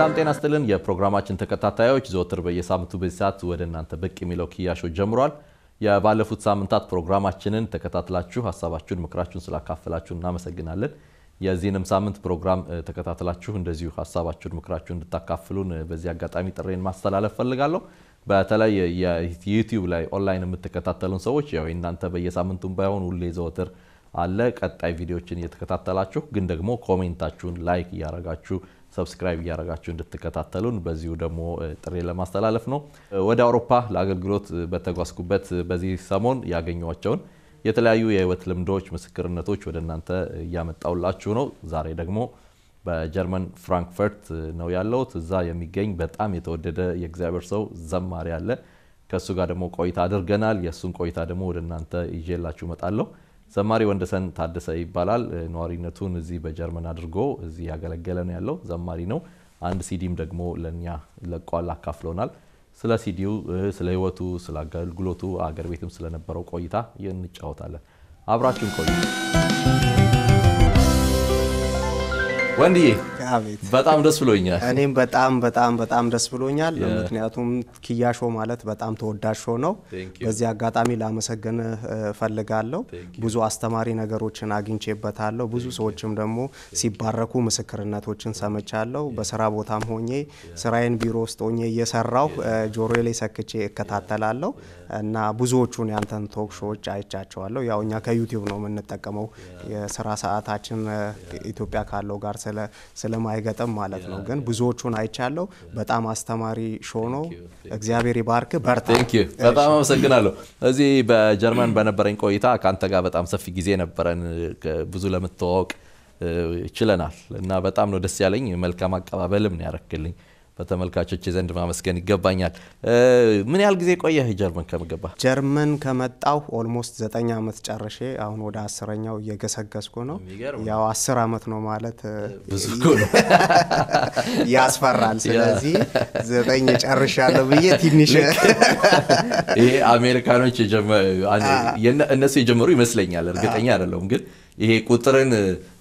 ሰላም ጤና ስጥልን። የፕሮግራማችን ተከታታዮች ዘወትር በየሳምንቱ በዚህ ሰዓት ወደ እናንተ ብቅ የሚለው ኪያሾ ጀምሯል። የባለፉት ሳምንታት ፕሮግራማችንን ተከታትላችሁ ሀሳባችሁን፣ ምክራችሁን ስላካፈላችሁ እናመሰግናለን። የዚህንም ሳምንት ፕሮግራም ተከታትላችሁ እንደዚሁ ሀሳባችሁን፣ ምክራችሁን እንድታካፍሉን በዚህ አጋጣሚ ጥሬን ማስተላለፍ ፈልጋለሁ። በተለይ የዩቲዩብ ላይ ኦንላይን የምትከታተሉን ሰዎች ያው እናንተ በየሳምንቱን ባይሆን ሁሌ ዘወትር አለ ቀጣይ ቪዲዮችን እየተከታተላችሁ ግን ደግሞ ኮሜንታችሁን ላይክ እያረጋችሁ ሰብስክራይብ እያደረጋችሁ እንድትከታተሉን በዚሁ ደግሞ ጥሪ ለማስተላለፍ ነው። ወደ አውሮፓ ለአገልግሎት በተጓዝኩበት በዚህ ሰሞን ያገኘኋቸውን የተለያዩ የህይወት ልምዶች፣ ምስክርነቶች ወደ እናንተ እያመጣውላችሁ ነው። ዛሬ ደግሞ በጀርመን ፍራንክፈርት ነው ያለሁት። እዛ የሚገኝ በጣም የተወደደ የእግዚአብሔር ሰው ዘማሪ አለ። ከእሱ ጋር ደግሞ ቆይታ አድርገናል። የእሱን ቆይታ ደግሞ ወደ እናንተ ይዤላችሁ እመጣለሁ። ዘማሪ ወንደሰን ታደሰ ይባላል። ነዋሪነቱን እዚህ በጀርመን አድርጎ እዚህ ያገለገለ ነው ያለው ዘማሪ ነው። አንድ ሲዲም ደግሞ ለእኛ ለቋል አካፍሎናል። ስለ ሲዲው፣ ስለ ህይወቱ፣ ስለ አገልግሎቱ፣ አገር ቤትም ስለነበረው ቆይታ እንጫወታለን። አብራችን ቆዩ። ወንዲ በጣም ደስ ብሎኛል። እኔም በጣም በጣም በጣም ደስ ብሎኛል። ምክንያቱም ክያሾ ሾው ማለት በጣም ተወዳጅ ሾው ነው። በዚህ አጋጣሚ ላመሰግን ፈልጋለሁ ብዙ አስተማሪ ነገሮችን አግኝቼበታለሁ። ብዙ ሰዎችም ደግሞ ሲባረኩ ምስክርነቶችን ሰምቻለሁ። በስራ ቦታም ሆኜ ስራዬን ቢሮ ውስጥ ሆኜ እየሰራሁ ጆሮ ላይ ሰክቼ እከታተላለሁ እና ብዙዎቹን ያንተን ቶክ ሾዎች አይቻቸዋለሁ። ያው እኛ ከዩቲዩብ ነው የምንጠቀመው የስራ ሰዓታችን ኢትዮጵያ ካለው ጋር ስለማይገጥም ማለት ነው። ግን ብዙዎቹን አይቻለው። በጣም አስተማሪ ሾ ነው። እግዚአብሔር ይባርክ፣ በርታ። በጣም አመሰግናለሁ። እዚህ በጀርመን በነበረኝ ቆይታ ከአንተ ጋር በጣም ሰፊ ጊዜ ነበረን። ብዙ ለምትዋወቅ ችለናል እና በጣም ነው ደስ ያለኝ። መልካም አቀባበልም ነው ያረክልኝ። በተመልካቾች ዘንድ ማመስገን ይገባኛል። ምን ያህል ጊዜ ቆየህ ጀርመን ከመገባ? ጀርመን ከመጣሁ ኦልሞስት ዘጠኝ ዓመት ጨርሼ አሁን ወደ አስረኛው እየገሰገስኩ ነው። ያው አስር ዓመት ነው ማለት ብዙ ያስፈራል። ስለዚህ ዘጠኝ ጨርሻለሁ ብዬ ትንሽ ይሄ አሜሪካኖች እነሱ የጀመሩ ይመስለኛል፣ እርግጠኛ አይደለሁም ግን ይሄ ቁጥርን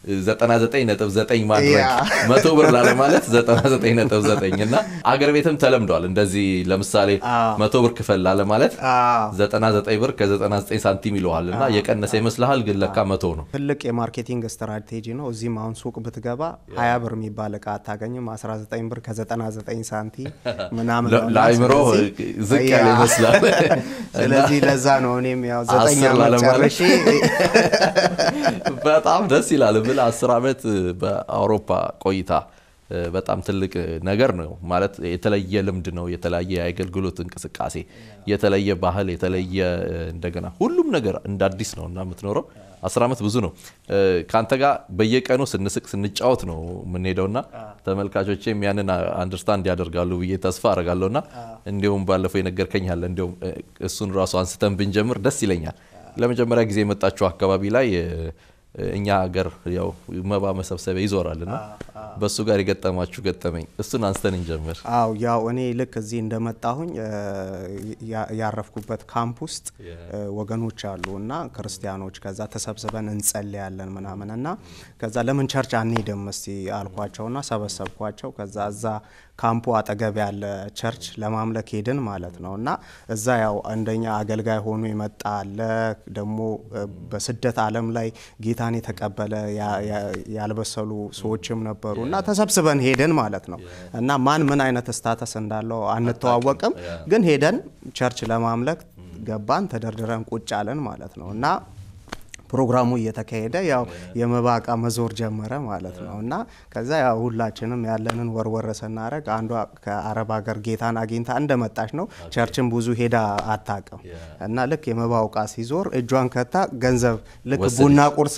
99.9 ማድረግ መቶ ብር ላለማለት 99.9 እና አገር ቤትም ተለምዷል። እንደዚህ ለምሳሌ መቶ ብር ክፈል ላለማለት 99 ብር ከ99 ሳንቲም ይለዋል እና የቀነሰ ይመስልሃል፣ ግን ለካ መቶ ነው። ትልቅ የማርኬቲንግ ስትራቴጂ ነው። እዚህም አሁን ሱቅ ብትገባ 20 ብር የሚባል እቃ አታገኝም። 19 ብር ከ99 ሳንቲም ምናምን ለአይምሮ ዝቅ ያለ ይመስላል። ስለዚህ ለዛ ነው እኔም ያው ዘጠኛ ጨርሼ በጣም ደስ ይላል ብል አስር ዓመት በአውሮፓ ቆይታ በጣም ትልቅ ነገር ነው ማለት የተለየ ልምድ ነው። የተለያየ የአገልግሎት እንቅስቃሴ፣ የተለየ ባህል፣ የተለየ እንደገና ሁሉም ነገር እንደ አዲስ ነው እና የምትኖረው አስር ዓመት ብዙ ነው። ከአንተ ጋር በየቀኑ ስንስቅ ስንጫወት ነው ና ተመልካቾቼም ያንን አንደርስታንድ ያደርጋሉ ብዬ ተስፋ ና እንዲሁም ባለፈው የነገርከኝ አለ እንዲሁም እሱን ራሱ አንስተን ብንጀምር ደስ ይለኛል። ለመጀመሪያ ጊዜ የመጣችው አካባቢ ላይ እኛ ሀገር ያው መባ መሰብሰቢያ ይዞራል ና በእሱ ጋር የገጠማችሁ ገጠመኝ እሱን አንስተን እንጀምር። አው ያው እኔ ልክ እዚህ እንደመጣሁኝ ያረፍኩበት ካምፕ ውስጥ ወገኖች አሉ እና ክርስቲያኖች ከዛ ተሰብስበን እንጸልያለን ምናምን እና ከዛ ለምን ቸርች አንሄድም እስቲ እና ሰበሰብኳቸው። ከዛ እዛ ካምፑ አጠገብ ያለ ቸርች ለማምለክ ሄድን ማለት ነው እና እዛ ያው አንደኛ አገልጋይ ሆኖ የመጣ አለ ደግሞ በስደት አለም ላይ ጌታን የተቀበለ ያልበሰሉ ሰዎችም ነበሩ ነበሩ እና ተሰብስበን ሄደን ማለት ነው እና ማን ምን አይነት ስታተስ እንዳለው አንተዋወቅም፣ ግን ሄደን ቸርች ለማምለክ mm. ገባን፣ ተደርድረን ቁጭ አለን ማለት ነው እና ፕሮግራሙ እየተካሄደ ያው የመባቃ መዞር ጀመረ ማለት ነው እና ከዛ ያው ሁላችንም ያለንን ወርወረ ስናደረግ አንዷ ከአረብ ሀገር ጌታን አግኝታ እንደመጣች ነው። ቸርችን ብዙ ሄዳ አታቅም እና ልክ የመባው ሲዞር እጇን ከታ ገንዘብ ልክ ቡና ቁርስ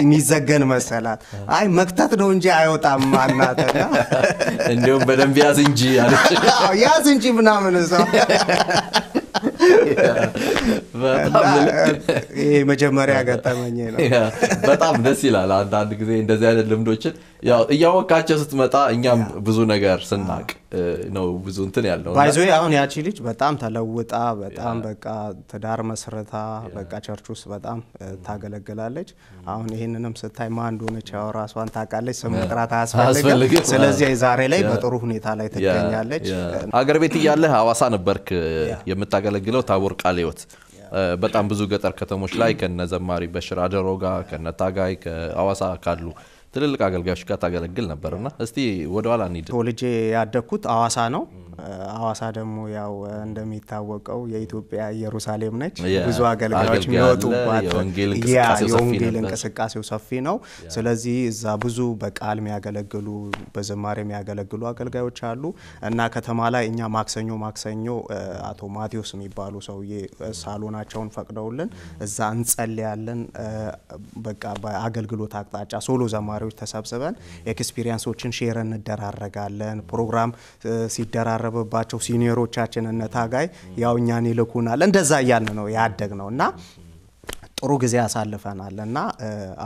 የሚዘገን መሰላት። አይ መክተት ነው እንጂ አይወጣም ማናት እንዲሁም በደንብ ያዝ እንጂ ያዝ እንጂ ምናምን ሰው ይሄ መጀመሪያ ገጠመኝ ነው። በጣም ደስ ይላል። አንዳንድ ጊዜ እንደዚህ አይነት ልምዶችን ያው እያወቃቸው ስትመጣ እኛም ብዙ ነገር ስናቅ ነው ብዙ እንትን ያለው ባይዞ አሁን ያቺ ልጅ በጣም ተለውጣ በጣም በቃ ትዳር መስረታ በቃ ቸርች ውስጥ በጣም ታገለግላለች። አሁን ይህንንም ስታይ ማ እንደሆነች ያው ራሷን ታውቃለች። ስም መጥራት አያስፈልግ ስለዚህ ዛሬ ላይ በጥሩ ሁኔታ ላይ ትገኛለች። አገር ቤት እያለህ አዋሳ ነበርክ የምታገለግለው ታቦር ቃለ ሕይወት በጣም ብዙ ገጠር ከተሞች ላይ ከነ ዘማሪ በሽር አደሮ ከነ ታጋይ ከአዋሳ ካሉ ትልልቅ አገልጋዮች ጋር ታገለግል ነበርና እስቲ ወደኋላ እንሂድ። ተወልጄ ያደግኩት አዋሳ ነው። አዋሳ ደግሞ ያው እንደሚታወቀው የኢትዮጵያ ኢየሩሳሌም ነች። ብዙ አገልጋዮች የሚወጡባት የወንጌል እንቅስቃሴው ሰፊ ነው። ስለዚህ እዛ ብዙ በቃል የሚያገለግሉ በዝማሬ የሚያገለግሉ አገልጋዮች አሉ እና ከተማ ላይ እኛ ማክሰኞ ማክሰኞ አቶ ማቴዎስ የሚባሉ ሰውዬ ሳሎናቸውን ፈቅደውልን እዛ እንጸልያለን። በቃ በአገልግሎት አቅጣጫ ሶሎ ዘማሪዎች ተሰብስበን ኤክስፒሪየንሶችን ሼር እንደራረጋለን። ፕሮግራም ሲደራረ የቀረበባቸው ሲኒየሮቻችን እነታጋይ ታጋይ ያው እኛን ይልኩናል እንደዛ እያልን ነው ያደግ ነው እና ጥሩ ጊዜ አሳልፈናል እና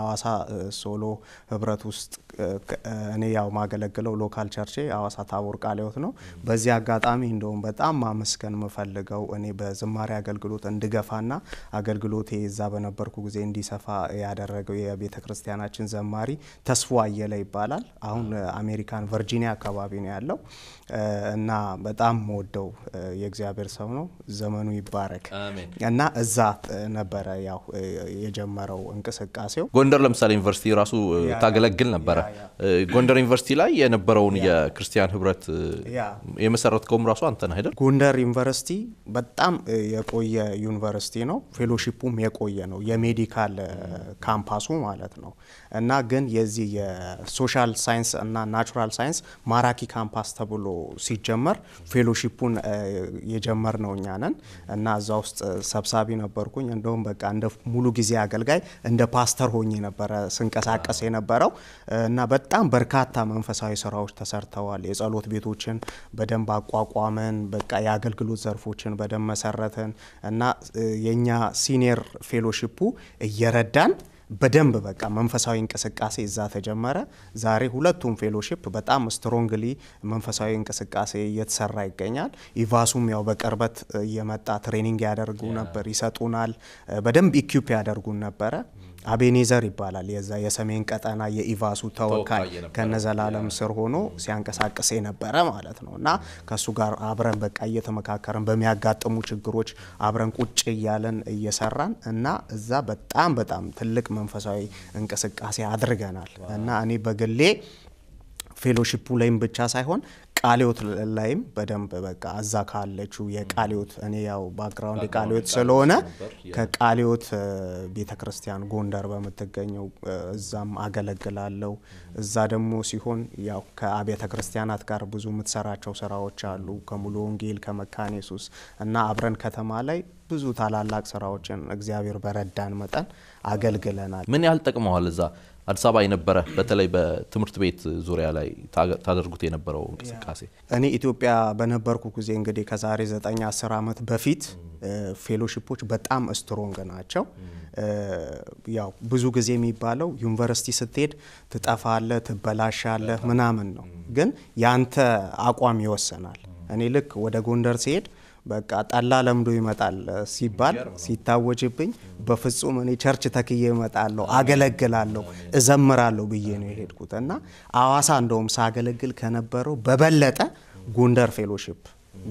አዋሳ ሶሎ ህብረት ውስጥ እኔ ያው ማገለግለው ሎካል ቸርቼ አዋሳ ታቦር ቃሊዮት ነው። በዚህ አጋጣሚ እንደውም በጣም ማመስገን የምፈልገው እኔ በዝማሬ አገልግሎት እንድገፋና አገልግሎቴ እዛ በነበርኩ ጊዜ እንዲሰፋ ያደረገው የቤተ ክርስቲያናችን ዘማሪ ተስፎ አየለ ይባላል። አሁን አሜሪካን ቨርጂኒያ አካባቢ ነው ያለው እና በጣም ወደው የእግዚአብሔር ሰው ነው። ዘመኑ ይባረክ እና እዛ ነበረ ያው የጀመረው እንቅስቃሴው። ጎንደር ለምሳሌ ዩኒቨርሲቲ ራሱ ታገለግል ነበረ። ጎንደር ዩኒቨርሲቲ ላይ የነበረውን የክርስቲያን ህብረት የመሰረትከውም ራሱ አንተ ነህ አይደል? ጎንደር ዩኒቨርሲቲ በጣም የቆየ ዩኒቨርሲቲ ነው። ፌሎሺፑም የቆየ ነው፣ የሜዲካል ካምፓሱ ማለት ነው። እና ግን የዚህ የሶሻል ሳይንስ እና ናቹራል ሳይንስ ማራኪ ካምፓስ ተብሎ ሲጀመር ፌሎሺፑን የጀመር ነው እኛ ነን እና እዛ ውስጥ ሰብሳቢ ነበርኩኝ። እንደውም በቃ እንደ ሙሉ ጊዜ አገልጋይ እንደ ፓስተር ሆኜ ነበረ ስንቀሳቀስ የነበረው እና በጣም በርካታ መንፈሳዊ ስራዎች ተሰርተዋል። የጸሎት ቤቶችን በደንብ አቋቋምን። በቃ የአገልግሎት ዘርፎችን በደንብ መሰረትን እና የኛ ሲኒየር ፌሎሺፑ እየረዳን በደንብ በቃ መንፈሳዊ እንቅስቃሴ እዛ ተጀመረ። ዛሬ ሁለቱም ፌሎሺፕ በጣም ስትሮንግሊ መንፈሳዊ እንቅስቃሴ እየተሰራ ይገኛል። ኢቫሱም ያው በቅርበት እየመጣ ትሬኒንግ ያደርጉ ነበር፣ ይሰጡናል፣ በደንብ ኢኪፕ ያደርጉን ነበረ። አቤኔዘር ይባላል። የዛ የሰሜን ቀጠና የኢቫሱ ተወካይ ከነዘላለም ስር ሆኖ ሲያንቀሳቅስ የነበረ ማለት ነው እና ከእሱ ጋር አብረን በቃ እየተመካከረን በሚያጋጥሙ ችግሮች አብረን ቁጭ እያለን እየሰራን እና እዛ በጣም በጣም ትልቅ መንፈሳዊ እንቅስቃሴ አድርገናል እና እኔ በግሌ ፌሎሺፑ ላይም ብቻ ሳይሆን ቃሊዮት ላይም በደንብ በቃ እዛ ካለችው የቃሊዮት እኔ ያው ባክግራውንድ የቃሊዮት ስለሆነ ከቃሊዮት ቤተ ክርስቲያን ጎንደር በምትገኘው እዛም አገለግላለው። እዛ ደግሞ ሲሆን ያው ከአብያተ ክርስቲያናት ጋር ብዙ የምትሰራቸው ስራዎች አሉ ከሙሉ ወንጌል ከመካነ ኢየሱስ እና አብረን ከተማ ላይ ብዙ ታላላቅ ስራዎችን እግዚአብሔር በረዳን መጠን አገልግለናል። ምን ያህል ጠቅመዋል እዛ አዲስ አበባ የነበረ በተለይ በትምህርት ቤት ዙሪያ ላይ ታደርጉት የነበረው እንቅስቃሴ? እኔ ኢትዮጵያ በነበርኩ ጊዜ እንግዲህ ከዛሬ 9 10 ዓመት በፊት ፌሎሺፖች በጣም ስትሮንግ ናቸው። ያው ብዙ ጊዜ የሚባለው ዩኒቨርሲቲ ስትሄድ ትጠፋለ፣ ትበላሻለህ ምናምን ነው። ግን ያንተ አቋም ይወሰናል። እኔ ልክ ወደ ጎንደር ሲሄድ በቃ ጠላ ለምዶ ይመጣል ሲባል ሲታወጅብኝ፣ በፍጹም እኔ ቸርች ተክዬ እመጣለሁ፣ አገለግላለሁ፣ እዘምራለሁ ብዬ ነው የሄድኩት እና አዋሳ እንደውም ሳገለግል ከነበረው በበለጠ ጎንደር ፌሎሺፕ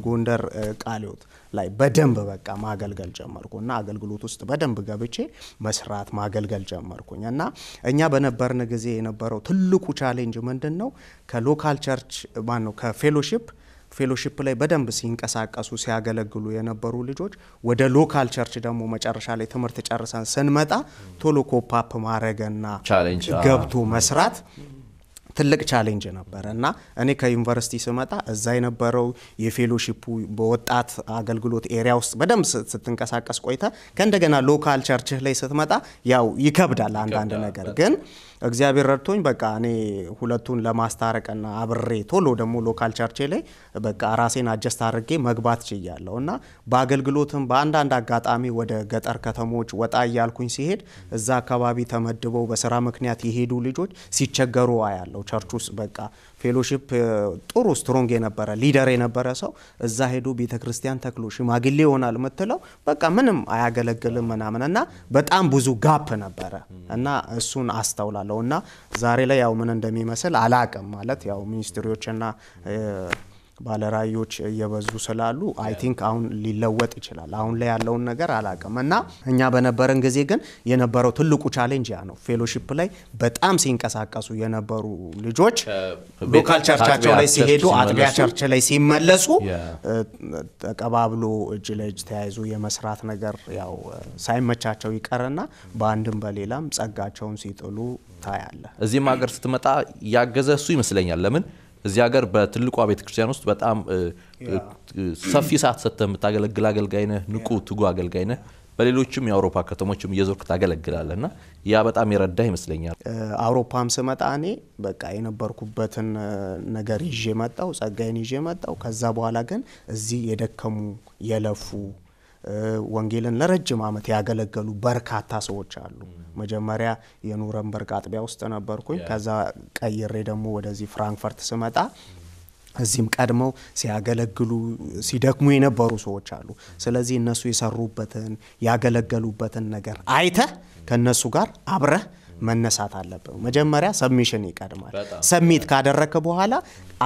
ጎንደር ቃሊዮት ላይ በደንብ በቃ ማገልገል ጀመርኩ እና አገልግሎት ውስጥ በደንብ ገብቼ መስራት ማገልገል ጀመርኩኝ እና እኛ በነበርን ጊዜ የነበረው ትልቁ ቻሌንጅ ምንድን ነው ከሎካል ቸርች ማን ነው ከፌሎሺፕ ፌሎሺፕ ላይ በደንብ ሲንቀሳቀሱ ሲያገለግሉ የነበሩ ልጆች ወደ ሎካል ቸርች ደግሞ መጨረሻ ላይ ትምህርት ጨርሰን ስንመጣ ቶሎ ኮፓፕ ማድረግና ገብቶ መስራት ትልቅ ቻሌንጅ ነበረ እና እኔ ከዩኒቨርሲቲ ስመጣ እዛ የነበረው የፌሎሺፑ በወጣት አገልግሎት ኤሪያ ውስጥ በደንብ ስትንቀሳቀስ ቆይተ ከእንደገና ሎካል ቸርችህ ላይ ስትመጣ ያው ይከብዳል አንዳንድ ነገር ግን እግዚአብሔር ረድቶኝ በቃ እኔ ሁለቱን ለማስታረቅና አብሬ ቶሎ ደግሞ ሎካል ቸርቼ ላይ በቃ ራሴን አጀስት አድርጌ መግባት ችያለሁ እና በአገልግሎትም በአንዳንድ አጋጣሚ ወደ ገጠር ከተሞች ወጣ እያልኩኝ ሲሄድ እዛ አካባቢ ተመድበው በስራ ምክንያት የሄዱ ልጆች ሲቸገሩ አያለው ቸርች ውስጥ በቃ ፌሎሺፕ ጥሩ ስትሮንግ የነበረ ሊደር የነበረ ሰው እዛ ሄዶ ቤተ ክርስቲያን ተክሎ ሽማግሌ ይሆናል የምትለው በቃ ምንም አያገለግልም ምናምን እና በጣም ብዙ ጋፕ ነበረ እና እሱን አስተውላለሁ እና ዛሬ ላይ ያው ምን እንደሚመስል አላቅም ማለት ያው ሚኒስትሪዎችና ባለራዮች እየበዙ ስላሉ አይ ቲንክ አሁን ሊለወጥ ይችላል። አሁን ላይ ያለውን ነገር አላቅም እና እኛ በነበረን ጊዜ ግን የነበረው ትልቁ ቻሌንጅ ያ ነው። ፌሎሺፕ ላይ በጣም ሲንቀሳቀሱ የነበሩ ልጆች ሎካል ቸርቻቸው ላይ ሲሄዱ፣ አጥቢያ ቸርች ላይ ሲመለሱ ተቀባብሎ እጅ ለእጅ ተያይዞ የመስራት ነገር ያው ሳይመቻቸው ይቀርና በአንድም በሌላም ጸጋቸውን ሲጥሉ ታያለ። እዚህም ሀገር ስትመጣ ያገዘ እሱ ይመስለኛል ለምን እዚህ ሀገር በትልቋ ቤተክርስቲያን ውስጥ በጣም ሰፊ ሰዓት ሰጥተ የምታገለግል አገልጋይ ነህ። ንቁ ትጉ አገልጋይ ነህ። በሌሎችም የአውሮፓ ከተሞችም እየዞርክ ታገለግላለህ እና ያ በጣም የረዳ ይመስለኛል። አውሮፓም ስመጣ እኔ በቃ የነበርኩበትን ነገር ይዤ መጣው፣ ጸጋይን ይዤ መጣው። ከዛ በኋላ ግን እዚህ የደከሙ የለፉ ወንጌልን ለረጅም ዓመት ያገለገሉ በርካታ ሰዎች አሉ። መጀመሪያ የኑረንበርግ አጥቢያ ውስጥ ነበርኩኝ። ከዛ ቀይሬ ደግሞ ወደዚህ ፍራንክፈርት ስመጣ እዚህም ቀድመው ሲያገለግሉ ሲደክሙ የነበሩ ሰዎች አሉ። ስለዚህ እነሱ የሰሩበትን ያገለገሉበትን ነገር አይተ ከእነሱ ጋር አብረህ መነሳት አለብህ። መጀመሪያ ሰብሚሽን ይቀድማል። ሰሚት ካደረክ በኋላ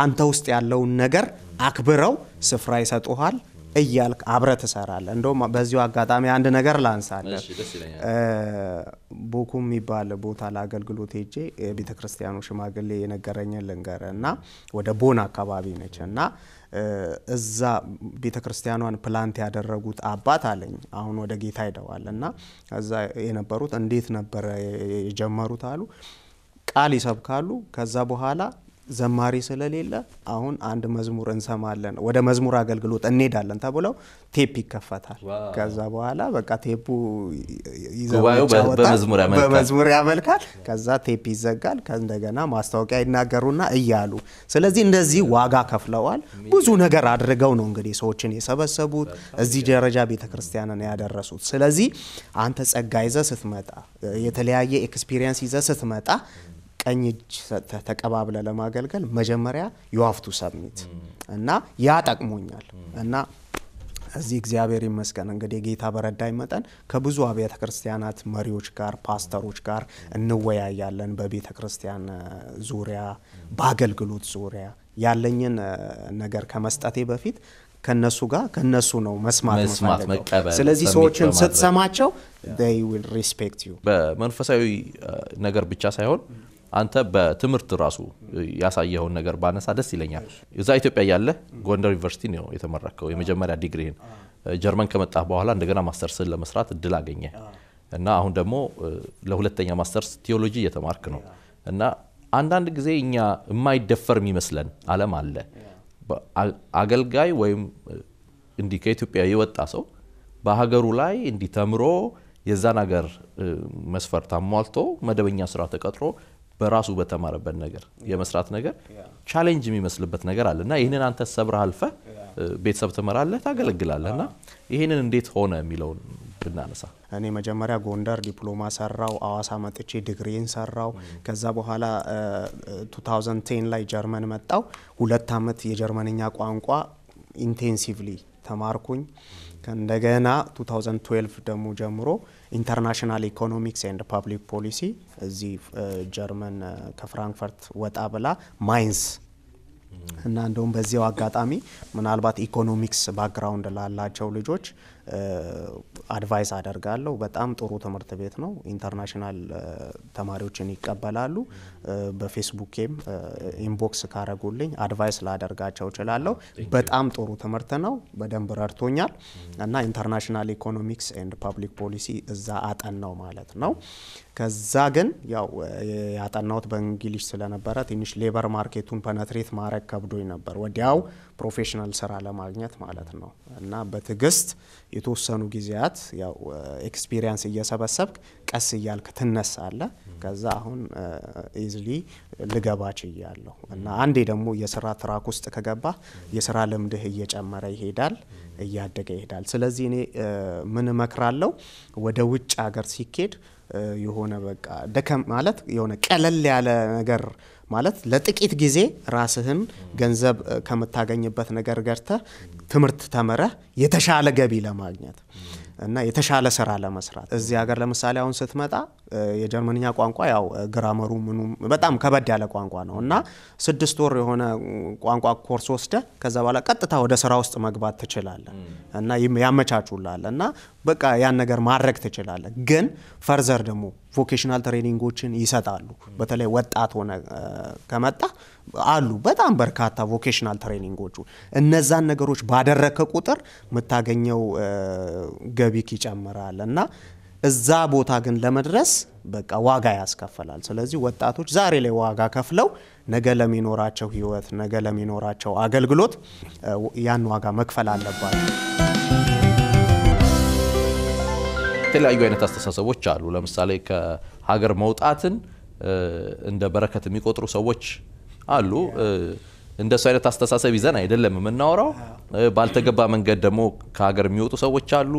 አንተ ውስጥ ያለውን ነገር አክብረው ስፍራ ይሰጡሃል። እያልክ አብረ ትሰራለ እንደውም በዚሁ አጋጣሚ አንድ ነገር ላንሳለ ቡኩ የሚባል ቦታ ለአገልግሎት ሄጄ የቤተ ሽማግሌ የነገረኝ ልንገርህ እና ወደ ቦን አካባቢ ነች እና እዛ ቤተ ክርስቲያኗን ፕላንት ያደረጉት አባት አለኝ። አሁን ወደ ጌታ ሄደዋል እና እዛ የነበሩት እንዴት ነበረ የጀመሩት አሉ ቃል ይሰብካሉ። ከዛ በኋላ ዘማሪ ስለሌለ አሁን አንድ መዝሙር እንሰማለን፣ ወደ መዝሙር አገልግሎት እንሄዳለን ተብለው ቴፕ ይከፈታል። ከዛ በኋላ በቃ ቴፑ በመዝሙር ያመልካል። ከዛ ቴፕ ይዘጋል። እንደገና ማስታወቂያ ይናገሩና እያሉ ስለዚህ እንደዚህ ዋጋ ከፍለዋል። ብዙ ነገር አድርገው ነው እንግዲህ ሰዎችን የሰበሰቡት እዚህ ደረጃ ቤተ ክርስቲያንን ያደረሱት። ስለዚህ አንተ ጸጋ ይዘ ስትመጣ የተለያየ ኤክስፒሪየንስ ይዘ ስትመጣ ቀኝ እጅ ተቀባብለ ለማገልገል መጀመሪያ ዩሀፍቱ ሰብሚት እና ያ ጠቅሞኛል እና እዚህ እግዚአብሔር ይመስገን እንግዲህ ጌታ በረዳኝ መጠን ከብዙ አብያተ ክርስቲያናት መሪዎች ጋር ፓስተሮች ጋር እንወያያለን። በቤተ ክርስቲያን ዙሪያ፣ በአገልግሎት ዙሪያ ያለኝን ነገር ከመስጠቴ በፊት ከነሱ ጋር ከነሱ ነው መስማት መቀበል። ስለዚህ ሰዎችን ስትሰማቸው ሪስፔክት ዩ በመንፈሳዊ uh, ነገር ብቻ ሳይሆን አንተ በትምህርት ራሱ ያሳየኸውን ነገር ባነሳ ደስ ይለኛል። እዛ ኢትዮጵያ ያለ ጎንደር ዩኒቨርሲቲ ነው የተመረከው የመጀመሪያ ዲግሪህን። ጀርመን ከመጣህ በኋላ እንደገና ማስተርስን ለመስራት እድል አገኘ እና አሁን ደግሞ ለሁለተኛ ማስተርስ ቴዎሎጂ እየተማርክ ነው እና አንዳንድ ጊዜ እኛ የማይደፈር የሚመስለን አለም አለ። አገልጋይ ወይም እንዲህ ከኢትዮጵያ የወጣ ሰው በሀገሩ ላይ እንዲህ ተምሮ የዛን ሀገር መስፈርት አሟልቶ መደበኛ ስራ ተቀጥሮ በራሱ በተማረበት ነገር የመስራት ነገር ቻሌንጅ የሚመስልበት ነገር አለ እና ይህንን አንተ ሰብረህ አልፈ ቤተሰብ ትመራለህ፣ ታገለግላለህ እና uh-huh. ይህንን እንዴት ሆነ የሚለውን ብናነሳ እኔ መጀመሪያ ጎንደር ዲፕሎማ ሰራው፣ አዋሳ መጥቼ ዲግሪን ሰራው። mm. ከዛ በኋላ 2010 ላይ ጀርመን መጣው። ሁለት አመት የጀርመንኛ ቋንቋ ኢንቴንሲቭሊ ተማርኩኝ። mm. ከእንደገና 2012 ደግሞ ጀምሮ ኢንተርናሽናል ኢኮኖሚክስ ኤንድ ፐብሊክ ፖሊሲ እዚህ ጀርመን ከፍራንክፈርት ወጣ ብላ ማይንስ እና እንደውም በዚያው አጋጣሚ ምናልባት ኢኮኖሚክስ ባክግራውንድ ላላቸው ልጆች አድቫይስ አደርጋለሁ። በጣም ጥሩ ትምህርት ቤት ነው። ኢንተርናሽናል ተማሪዎችን ይቀበላሉ። በፌስቡክም ኢንቦክስ ካረጉልኝ አድቫይስ ላደርጋቸው እችላለሁ። በጣም ጥሩ ትምህርት ነው። በደንብ ረድቶኛል እና ኢንተርናሽናል ኢኮኖሚክስ ኤንድ ፐብሊክ ፖሊሲ እዛ አጠን ነው ማለት ነው። ከዛ ግን ያው ያጠናሁት በእንግሊሽ ስለነበረ ትንሽ ሌበር ማርኬቱን ፐነትሬት ማድረግ ከብዶኝ ነበር፣ ወዲያው ፕሮፌሽናል ስራ ለማግኘት ማለት ነው። እና በትዕግስት የተወሰኑ ጊዜያት ያው ኤክስፒሪየንስ እየሰበሰብክ ቀስ እያልክ ትነሳለ። ከዛ አሁን ኢዝሊ ልገባ ችያለሁ። እና አንዴ ደግሞ የስራ ትራክ ውስጥ ከገባ የስራ ልምድህ እየጨመረ ይሄዳል እያደገ ይሄዳል። ስለዚህ እኔ ምን እመክራለሁ ወደ ውጭ ሀገር ሲኬድ የሆነ በቃ ደከም ማለት የሆነ ቀለል ያለ ነገር ማለት ለጥቂት ጊዜ ራስህን ገንዘብ ከምታገኝበት ነገር ገርተህ ትምህርት ተምረህ የተሻለ ገቢ ለማግኘት እና የተሻለ ስራ ለመስራት እዚህ ሀገር ለምሳሌ አሁን ስትመጣ የጀርመንኛ ቋንቋ ያው ግራመሩ ምኑ በጣም ከበድ ያለ ቋንቋ ነው እና ስድስት ወር የሆነ ቋንቋ ኮርስ ወስደ ከዛ በኋላ ቀጥታ ወደ ስራ ውስጥ መግባት ትችላለ እና ያመቻቹላል እና በቃ ያን ነገር ማድረግ ትችላለ። ግን ፈርዘር ደግሞ ቮኬሽናል ትሬኒንጎችን ይሰጣሉ። በተለይ ወጣት ሆነ ከመጣ አሉ በጣም በርካታ ቮኬሽናል ትሬኒንጎቹ። እነዛን ነገሮች ባደረከ ቁጥር የምታገኘው ገቢክ ይጨምራል እና እዛ ቦታ ግን ለመድረስ በቃ ዋጋ ያስከፈላል። ስለዚህ ወጣቶች ዛሬ ላይ ዋጋ ከፍለው ነገ ለሚኖራቸው ህይወት፣ ነገ ለሚኖራቸው አገልግሎት ያን ዋጋ መክፈል አለባቸው። የተለያዩ አይነት አስተሳሰቦች አሉ። ለምሳሌ ከሀገር መውጣትን እንደ በረከት የሚቆጥሩ ሰዎች አሉ። እንደሱ አይነት አስተሳሰብ ይዘን አይደለም የምናወራው። ባልተገባ መንገድ ደግሞ ከሀገር የሚወጡ ሰዎች አሉ።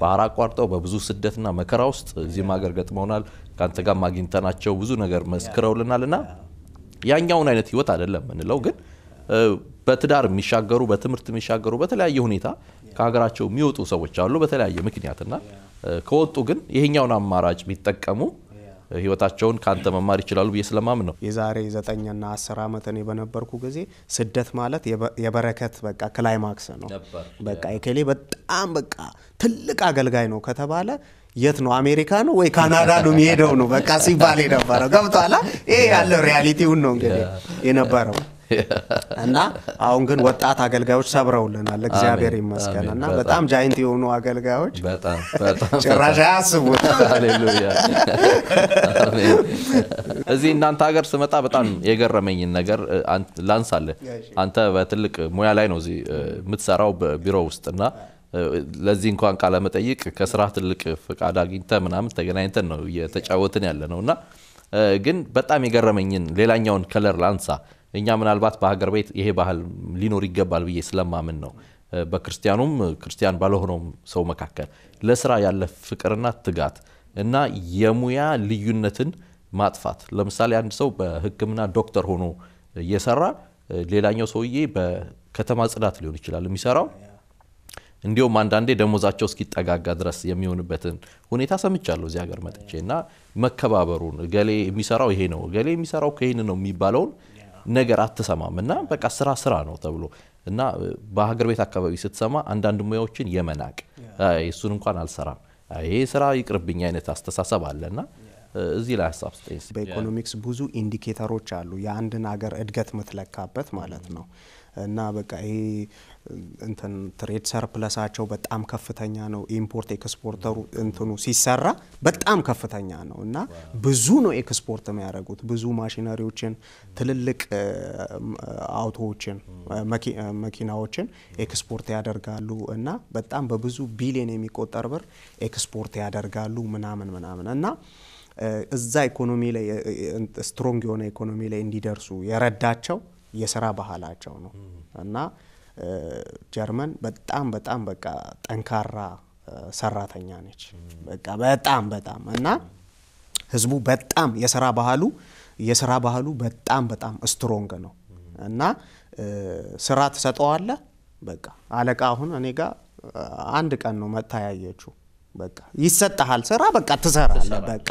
ባህር አቋርጠው በብዙ ስደትና መከራ ውስጥ እዚህም ሀገር ገጥመውናል። ከአንተ ጋር ማግኝተናቸው ብዙ ነገር መስክረውልናል እና ያኛውን አይነት ህይወት አይደለም የምንለው ግን በትዳር የሚሻገሩ በትምህርት የሚሻገሩ በተለያየ ሁኔታ ከሀገራቸው የሚወጡ ሰዎች አሉ በተለያየ ምክንያትና ከወጡ ግን ይሄኛውን አማራጭ ቢጠቀሙ ህይወታቸውን ከአንተ መማር ይችላሉ ብዬ ስለማምን ነው። የዛሬ ዘጠኝና አስር ዓመት እኔ በነበርኩ ጊዜ ስደት ማለት የበረከት በቃ ክላይማክስ ነው። በቃ የከሌ በጣም በቃ ትልቅ አገልጋይ ነው ከተባለ የት ነው አሜሪካ ነው ወይ ካናዳ ነው የሚሄደው ነው በቃ ሲባል የነበረው ገብቷላ። ይሄ ያለው ሪያሊቲውን ነው እንግዲህ የነበረው። እና አሁን ግን ወጣት አገልጋዮች ሰብረውልናል። እግዚአብሔር ይመስገን እና በጣም ጃይንት የሆኑ አገልጋዮች ጭራሽ አያስቡት። እዚህ እናንተ ሀገር ስመጣ በጣም የገረመኝን ነገር ላንሳለ። አንተ በትልቅ ሙያ ላይ ነው እዚህ የምትሰራው ቢሮ ውስጥና ለዚህ እንኳን ቃለመጠይቅ ከስራ ትልቅ ፍቃድ አግኝተ ምናምን ተገናኝተን ነው እየተጫወትን ያለ ነው እና ግን በጣም የገረመኝን ሌላኛውን ከለር ላንሳ እኛ ምናልባት በሀገር ቤት ይሄ ባህል ሊኖር ይገባል ብዬ ስለማምን ነው። በክርስቲያኑም ክርስቲያን ባለሆነውም ሰው መካከል ለስራ ያለ ፍቅርና ትጋት እና የሙያ ልዩነትን ማጥፋት። ለምሳሌ አንድ ሰው በሕክምና ዶክተር ሆኖ እየሰራ ሌላኛው ሰውዬ በከተማ ጽዳት ሊሆን ይችላል የሚሰራው። እንዲሁም አንዳንዴ ደሞዛቸው እስኪጠጋጋ ድረስ የሚሆንበትን ሁኔታ ሰምቻለሁ እዚህ ሀገር መጥቼ እና መከባበሩን እገሌ የሚሰራው ይሄ ነው እገሌ የሚሰራው ከይህን ነው የሚባለውን ነገር አትሰማም እና በቃ ስራ ስራ ነው ተብሎ እና በሀገር ቤት አካባቢ ስትሰማ አንዳንድ ሙያዎችን የመናቅ እሱን እንኳን አልሰራም ይሄ ስራ ይቅርብኝ አይነት አስተሳሰብ አለና እዚህ ላይ ሀሳብ ስጠኝ። በኢኮኖሚክስ ብዙ ኢንዲኬተሮች አሉ የአንድን ሀገር እድገት የምትለካበት ማለት ነው እና በቃ ይሄ እንትን ትሬድ ሰርፕለሳቸው በጣም ከፍተኛ ነው። ኢምፖርት ኤክስፖርተሩ እንትኑ ሲሰራ በጣም ከፍተኛ ነው እና ብዙ ነው ኤክስፖርት የሚያደርጉት ብዙ ማሽነሪዎችን፣ ትልልቅ አውቶዎችን፣ መኪናዎችን ኤክስፖርት ያደርጋሉ እና በጣም በብዙ ቢሊየን የሚቆጠር ብር ኤክስፖርት ያደርጋሉ ምናምን ምናምን እና እዛ ኢኮኖሚ ላይ ስትሮንግ የሆነ ኢኮኖሚ ላይ እንዲደርሱ የረዳቸው የስራ ባህላቸው ነው እና ጀርመን በጣም በጣም በቃ ጠንካራ ሰራተኛ ነች። በቃ በጣም በጣም እና ህዝቡ በጣም የስራ ባህሉ የስራ ባህሉ በጣም በጣም ስትሮንግ ነው እና ስራ ትሰጠዋለ በቃ አለቃ አሁን እኔ ጋር አንድ ቀን ነው መታያየችው። በቃ ይሰጠሃል ስራ በቃ ትሰራለ። በቃ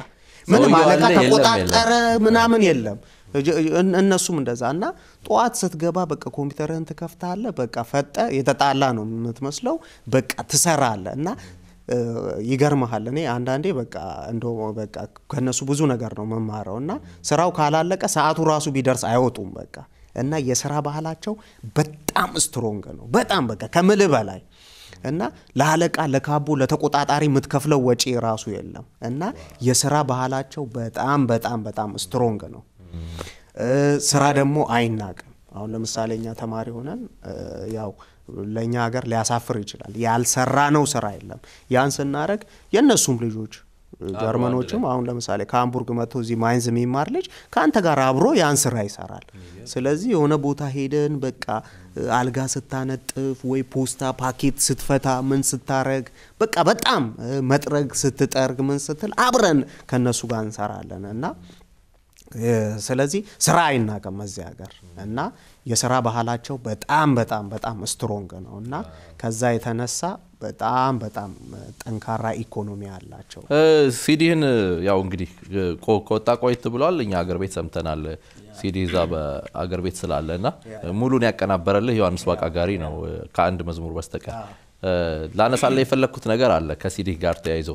ምንም አለቃ ተቆጣጠረ ምናምን የለም። እነሱም እንደዛ እና ጠዋት ስትገባ በቃ ኮምፒውተርህን ትከፍታለ በቃ ፈጠ የተጣላ ነው የምትመስለው። በቃ ትሰራለ እና ይገርመሃል። እኔ አንዳንዴ በቃ እንደ በቃ ከነሱ ብዙ ነገር ነው መማረው እና ስራው ካላለቀ ሰዓቱ ራሱ ቢደርስ አይወጡም በቃ እና የስራ ባህላቸው በጣም ስትሮንግ ነው። በጣም በቃ ከምል በላይ እና ለአለቃ ለካቦ ለተቆጣጣሪ የምትከፍለው ወጪ ራሱ የለም እና የስራ ባህላቸው በጣም በጣም በጣም ስትሮንግ ነው። ስራ ደግሞ አይናቅም። አሁን ለምሳሌ እኛ ተማሪ ሆነን ያው ለእኛ ሀገር ሊያሳፍር ይችላል። ያልሰራ ነው ስራ የለም። ያን ስናደረግ የእነሱም ልጆች ጀርመኖችም አሁን ለምሳሌ ከሀምቡርግ መጥቶ እዚህ ማይንዝ የሚማር ልጅ ከአንተ ጋር አብሮ ያን ስራ ይሰራል። ስለዚህ የሆነ ቦታ ሄደን በቃ አልጋ ስታነጥፍ ወይ ፖስታ ፓኬት ስትፈታ ምን ስታረግ በቃ በጣም መጥረግ ስትጠርግ ምን ስትል አብረን ከእነሱ ጋር እንሰራለን እና ስለዚህ ስራ አይናቅም እዚህ ሀገር እና የስራ ባህላቸው በጣም በጣም በጣም ስትሮንግ ነው እና ከዛ የተነሳ በጣም በጣም ጠንካራ ኢኮኖሚ አላቸው። ሲዲህን ያው እንግዲህ ከወጣ ቆይት ብሏል። እኛ አገር ቤት ሰምተናል። ሲዲ ዛ በአገር ቤት ስላለ እና ሙሉን ያቀናበረልህ ዮሐንስ ዋቃጋሪ ነው ከአንድ መዝሙር በስተቀር ላነሳለ የፈለግኩት ነገር አለ ከሲዲህ ጋር ተያይዞ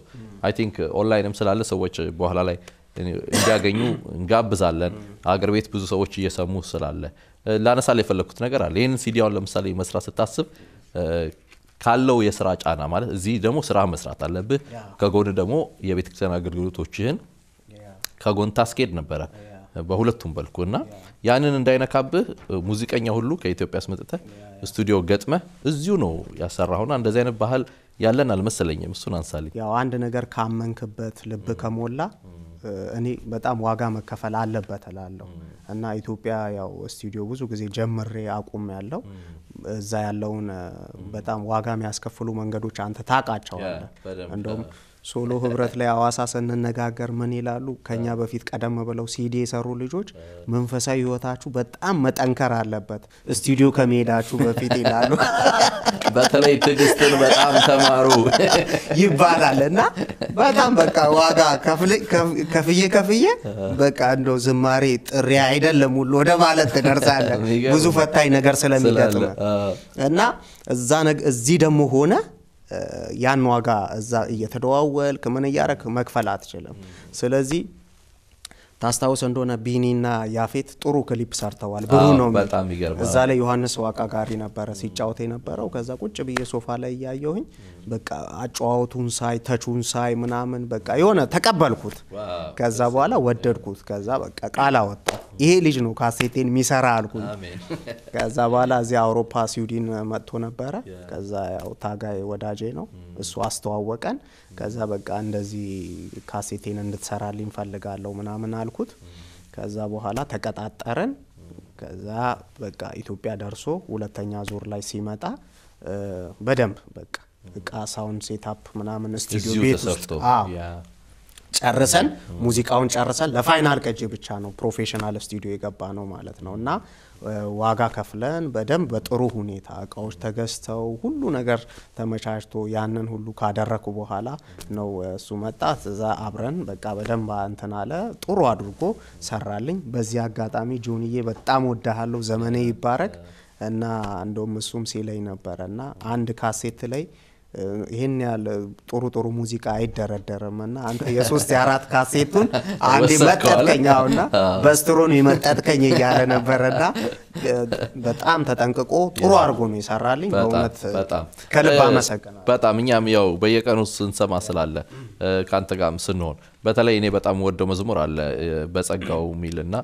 አይ ቲንክ ኦንላይንም ስላለ ሰዎች በኋላ ላይ እንዲያገኙ እንጋብዛለን። አገር ቤት ብዙ ሰዎች እየሰሙ ስላለ ላነሳል የፈለግኩት ነገር አለ። ይህን ሲዲያውን ለምሳሌ መስራት ስታስብ ካለው የስራ ጫና ማለት እዚህ ደግሞ ስራ መስራት አለብህ። ከጎን ደግሞ የቤተክርስቲያን አገልግሎቶችህን ከጎን ታስኬድ ነበረ በሁለቱም በልኩ እና ያንን እንዳይነካብህ ሙዚቀኛ ሁሉ ከኢትዮጵያ ስመጥተ ስቱዲዮ ገጥመ እዚሁ ነው ያሰራሁና እንደዚህ አይነት ባህል ያለን አልመሰለኝም። እሱን አንሳልኝ። ያው አንድ ነገር ካመንክበት ልብ ከሞላ እኔ በጣም ዋጋ መከፈል አለበት እላለሁ እና ኢትዮጵያ ያው ስቱዲዮ ብዙ ጊዜ ጀምሬ አቁም ያለው እዛ ያለውን በጣም ዋጋ የሚያስከፍሉ መንገዶች አንተ ታውቃቸዋለህ እንደውም ሶሎ ህብረት ላይ አዋሳ ስንነጋገር ምን ይላሉ? ከኛ በፊት ቀደም ብለው ሲዲ የሰሩ ልጆች መንፈሳዊ ህይወታችሁ በጣም መጠንከር አለበት ስቱዲዮ ከመሄዳችሁ በፊት ይላሉ። በተለይ ትዕግስትን በጣም ተማሩ ይባላል እና በጣም በቃ ዋጋ ከፍዬ ከፍዬ በቃ እንደ ዝማሬ ጥሪ አይደለም ሁሉ ወደ ማለት ትደርሳለህ ብዙ ፈታኝ ነገር ስለሚገጥመ እና እዚህ ደግሞ ሆነ ያን ዋጋ እዛ እየተደዋወልክ ምን እያረክ መክፈል አትችልም። ስለዚህ ታስታውስ እንደሆነ ቢኒና ያፌት ጥሩ ክሊፕ ሰርተዋል። ብሩ ነው በጣም ይገርማል። እዛ ላይ ዮሐንስ ዋቃ ጋሪ ነበረ ሲጫወት የነበረው። ከዛ ቁጭ ብዬ ሶፋ ላይ እያየሁኝ በቃ አጨዋወቱን ሳይ ተቹን ሳይ ምናምን በቃ የሆነ ተቀበልኩት። ከዛ በኋላ ወደድኩት። ከዛ በቃ ቃል አወጣ ይሄ ልጅ ነው ካሴቴን ሚሰራ አልኩኝ። ከዛ በኋላ እዚያ አውሮፓ ስዊድን መጥቶ ነበረ። ከዛ ያው ታጋይ ወዳጄ ነው እሱ አስተዋወቀን። ከዛ በቃ እንደዚህ ካሴቴን እንድትሰራልኝ ፈልጋለሁ ምናምን አልኩት። ከዛ በኋላ ተቀጣጠረን። ከዛ በቃ ኢትዮጵያ ደርሶ ሁለተኛ ዙር ላይ ሲመጣ በደንብ በቃ እቃ፣ ሳውንድ ሴታፕ ምናምን ስቱዲዮ ቤት ውስጥ ጨርሰን ሙዚቃውን ጨርሰን ለፋይናል ቅጂ ብቻ ነው ፕሮፌሽናል ስቱዲዮ የገባ ነው ማለት ነው እና ዋጋ ከፍለን በደንብ በጥሩ ሁኔታ እቃዎች ተገዝተው ሁሉ ነገር ተመቻችቶ ያንን ሁሉ ካደረኩ በኋላ ነው እሱ መጣ። እዛ አብረን በቃ በደንብ እንትን አለ፣ ጥሩ አድርጎ ሰራልኝ። በዚህ አጋጣሚ ጆንዬ በጣም ወዳሃለሁ፣ ዘመኔ ይባረግ እና እንደውም እሱም ሲለኝ ነበረ እና አንድ ካሴት ላይ ይህን ያለ ጥሩ ጥሩ ሙዚቃ አይደረደርም እና አንተ የሶስት የአራት ካሴቱን አንድ መጠጥከኛውና በስትሮን የመጠጥከኝ እያለ ነበረና በጣም ተጠንቅቆ ጥሩ አድርጎ ነው ይሰራልኝ። በእውነት ከልብ አመሰግናለሁ። በጣም እኛም ያው በየቀኑ ስንሰማ ስላለ ከአንተ ጋርም ስንሆን በተለይ እኔ በጣም ወደው መዝሙር አለ በጸጋው የሚል እና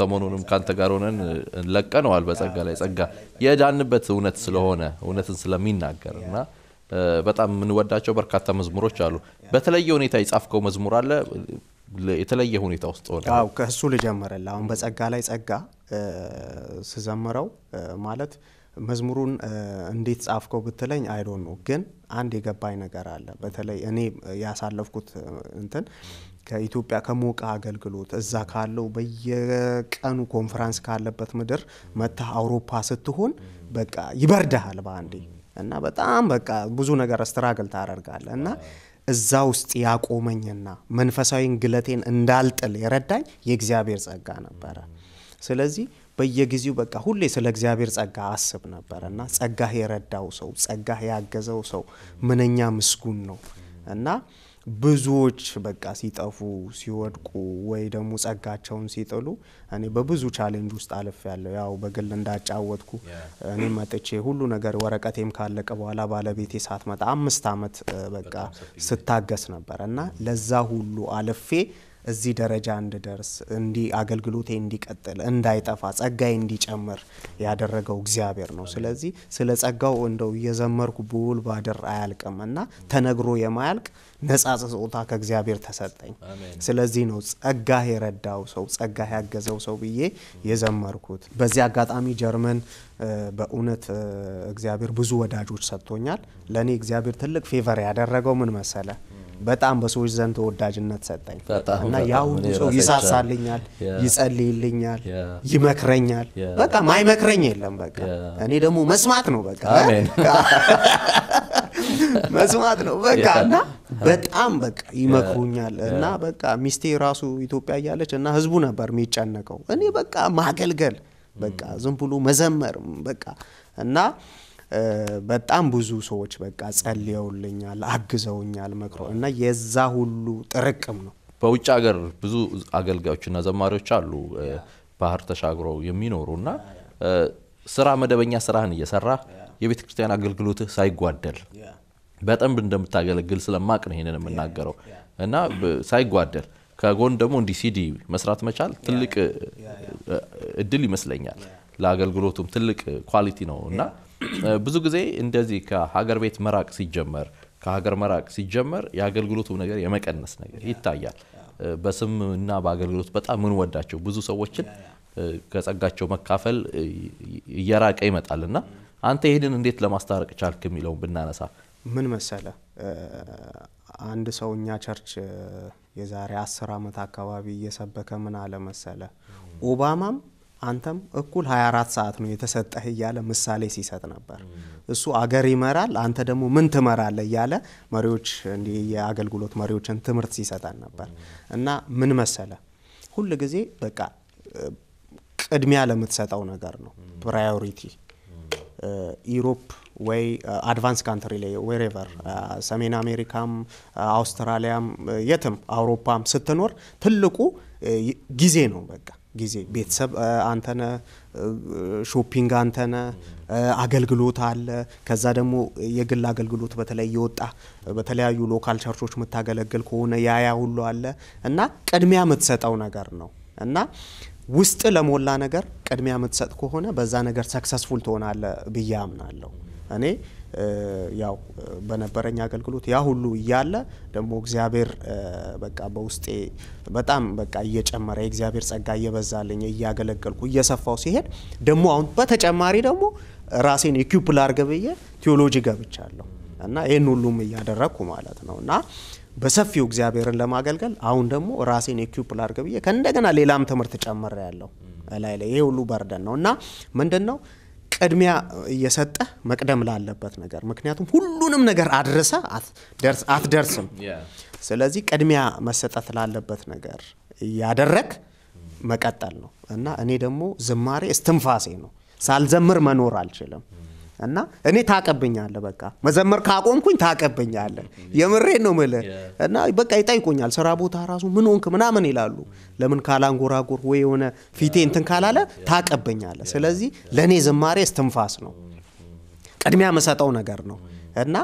ሰሞኑንም ከአንተ ጋር ሆነን ለቀነዋል። በጸጋ ላይ ጸጋ የዳንበት እውነት ስለሆነ እውነትን ስለሚናገር እና በጣም የምንወዳቸው በርካታ መዝሙሮች አሉ። በተለየ ሁኔታ የጻፍከው መዝሙር አለ የተለየ ሁኔታ ውስጥ ሆነ? አዎ ከእሱ ልጀምርልህ። አሁን በጸጋ ላይ ጸጋ ስዘምረው ማለት መዝሙሩን እንዴት ጻፍከው ብትለኝ አይዶን ነው፣ ግን አንድ የገባኝ ነገር አለ። በተለይ እኔ ያሳለፍኩት እንትን ከኢትዮጵያ ከሞቃ አገልግሎት እዛ ካለው በየቀኑ ኮንፈረንስ ካለበት ምድር መታ አውሮፓ ስትሆን በቃ ይበርዳሃል በአንዴ እና በጣም በቃ ብዙ ነገር ስትራግል ታደርጋለ እና እዛ ውስጥ ያቆመኝና መንፈሳዊ ግለቴን እንዳልጥል የረዳኝ የእግዚአብሔር ጸጋ ነበረ። ስለዚህ በየጊዜው በቃ ሁሌ ስለ እግዚአብሔር ጸጋ አስብ ነበር እና ጸጋህ የረዳው ሰው ጸጋህ ያገዘው ሰው ምንኛ ምስጉን ነው እና ብዙዎች በቃ ሲጠፉ ሲወድቁ ወይ ደግሞ ጸጋቸውን ሲጥሉ እኔ በብዙ ቻሌንጅ ውስጥ አልፍ ያለው ያው በግል እንዳጫወትኩ እኔ መጥቼ ሁሉ ነገር ወረቀቴም ካለቀ በኋላ ባለቤቴ መጣ አምስት አመት በቃ ስታገስ ነበር እና ለዛ ሁሉ አልፌ እዚህ ደረጃ እንድደርስ እንዲ አገልግሎቴ እንዲቀጥል እንዳይጠፋ ጸጋዬ እንዲጨምር ያደረገው እግዚአብሔር ነው። ስለዚህ ስለ ጸጋው እንደው እየዘመርኩ ብውል ባድር አያልቅም እና ተነግሮ የማያልቅ ነጻ ስጦታ ከእግዚአብሔር ተሰጠኝ። ስለዚህ ነው ጸጋህ የረዳው ሰው ጸጋህ ያገዘው ሰው ብዬ የዘመርኩት። በዚህ አጋጣሚ ጀርመን በእውነት እግዚአብሔር ብዙ ወዳጆች ሰጥቶኛል። ለእኔ እግዚአብሔር ትልቅ ፌቨር ያደረገው ምን መሰለ በጣም በሰዎች ዘንድ ተወዳጅነት ሰጠኝ እና ያ ሁሉ ሰው ይሳሳልኛል፣ ይጸልይልኛል፣ ይመክረኛል። በቃ ማይመክረኝ የለም። በቃ እኔ ደግሞ መስማት ነው በቃ መስማት ነው በቃ እና በጣም በቃ ይመክሩኛል እና በቃ ሚስቴ ራሱ ኢትዮጵያ እያለች እና ህዝቡ ነበር የሚጨነቀው። እኔ በቃ ማገልገል በቃ ዝም ብሎ መዘመር በቃ እና በጣም ብዙ ሰዎች በቃ ጸልየውልኛል፣ አግዘውኛል፣ መክሮ እና የዛ ሁሉ ጥርቅም ነው። በውጭ ሀገር ብዙ አገልጋዮችና ዘማሪዎች አሉ ባህር የሚኖሩ የሚኖሩና ስራ መደበኛ ስራህን እየሰራ የቤተ ክርስቲያን አገልግሎትህ ሳይጓደል በጠንብ እንደምታገለግል ስለማቅ ነው ይሄንን የምናገረው እና ሳይጓደል ከጎን ደግሞ እንዲህ ሲዲ መስራት መቻል ትልቅ እድል ይመስለኛል። ለአገልግሎቱም ትልቅ ኳሊቲ ነው እና ብዙ ጊዜ እንደዚህ ከሀገር ቤት መራቅ ሲጀመር ከሀገር መራቅ ሲጀመር የአገልግሎቱ ነገር የመቀነስ ነገር ይታያል። በስም እና በአገልግሎት በጣም ምንወዳቸው ብዙ ሰዎችን ከጸጋቸው መካፈል እየራቀ ይመጣል እና አንተ ይህንን እንዴት ለማስታረቅ ቻልክ የሚለውን ብናነሳ ምን መሰለ አንድ ሰው እኛ ቸርች የዛሬ አስር አመት አካባቢ እየሰበከ ምን አለ መሰለ ኦባማም አንተም እኩል 24 ሰዓት ነው የተሰጠህ እያለ ምሳሌ ሲሰጥ ነበር። እሱ አገር ይመራል፣ አንተ ደግሞ ምን ትመራለ እያለ መሪዎች እንዲህ የአገልግሎት መሪዎችን ትምህርት ሲሰጠን ነበር እና ምን መሰለ ሁል ጊዜ በቃ ቅድሚያ ለምትሰጠው ነገር ነው ፕራዮሪቲ ኢሮፕ ወይ አድቫንስ uh, ካንትሪ ላይ ዌሬቨር uh, ሰሜን አሜሪካም uh, አውስትራሊያም የትም አውሮፓም ስትኖር ትልቁ ጊዜ ነው። በቃ ጊዜ ቤተሰብ አንተነ፣ ሾፒንግ አንተነ፣ አገልግሎት አለ። ከዛ ደግሞ የግል አገልግሎት በተለይ የወጣ በተለያዩ ሎካል ቸርቾች የምታገለግል ከሆነ ያያ ሁሉ አለ እና ቅድሚያ የምትሰጠው ነገር ነው እና ውስጥ ለሞላ ነገር ቅድሚያ የምትሰጥ ከሆነ በዛ ነገር ሰክሰስፉል ትሆናለ ብዬ አምናለሁ። እኔ ያው በነበረኝ አገልግሎት ያ ሁሉ እያለ ደግሞ እግዚአብሔር በቃ በውስጤ በጣም በቃ እየጨመረ የእግዚአብሔር ጸጋ እየበዛልኝ እያገለገልኩ እየሰፋው ሲሄድ ደግሞ አሁን በተጨማሪ ደግሞ ራሴን ኢኩፕ ላርግ ብዬ ቴዎሎጂ ገብቻለሁ እና ይህን ሁሉም እያደረግኩ ማለት ነው እና በሰፊው እግዚአብሔርን ለማገልገል አሁን ደግሞ ራሴን ኢኩፕ ላርግ ብዬ ከእንደገና ሌላም ትምህርት ጨምረ ያለው ላይ ላይ ይሄ ሁሉ በርደን ነው እና ምንድን ነው ቅድሚያ እየሰጠ መቅደም ላለበት ነገር ምክንያቱም ሁሉንም ነገር አድረሰ አትደርስም። ስለዚህ ቅድሚያ መሰጠት ላለበት ነገር እያደረግ መቀጠል ነው እና እኔ ደግሞ ዝማሬ እስትንፋሴ ነው። ሳልዘምር መኖር አልችልም። እና እኔ ታቀብኛለ በቃ መዘመር ካቆምኩኝ ታቀብኛለ። የምሬ ነው ምል እና በቃ ይጠይቁኛል። ስራ ቦታ ራሱ ምን ሆንክ ምናምን ይላሉ። ለምን ካላንጎራጎር ወይ የሆነ ፊቴ እንትን ካላለ ታቀብኛለ። ስለዚህ ለእኔ ዝማሬ ስትንፋስ ነው፣ ቅድሚያ መሰጠው ነገር ነው እና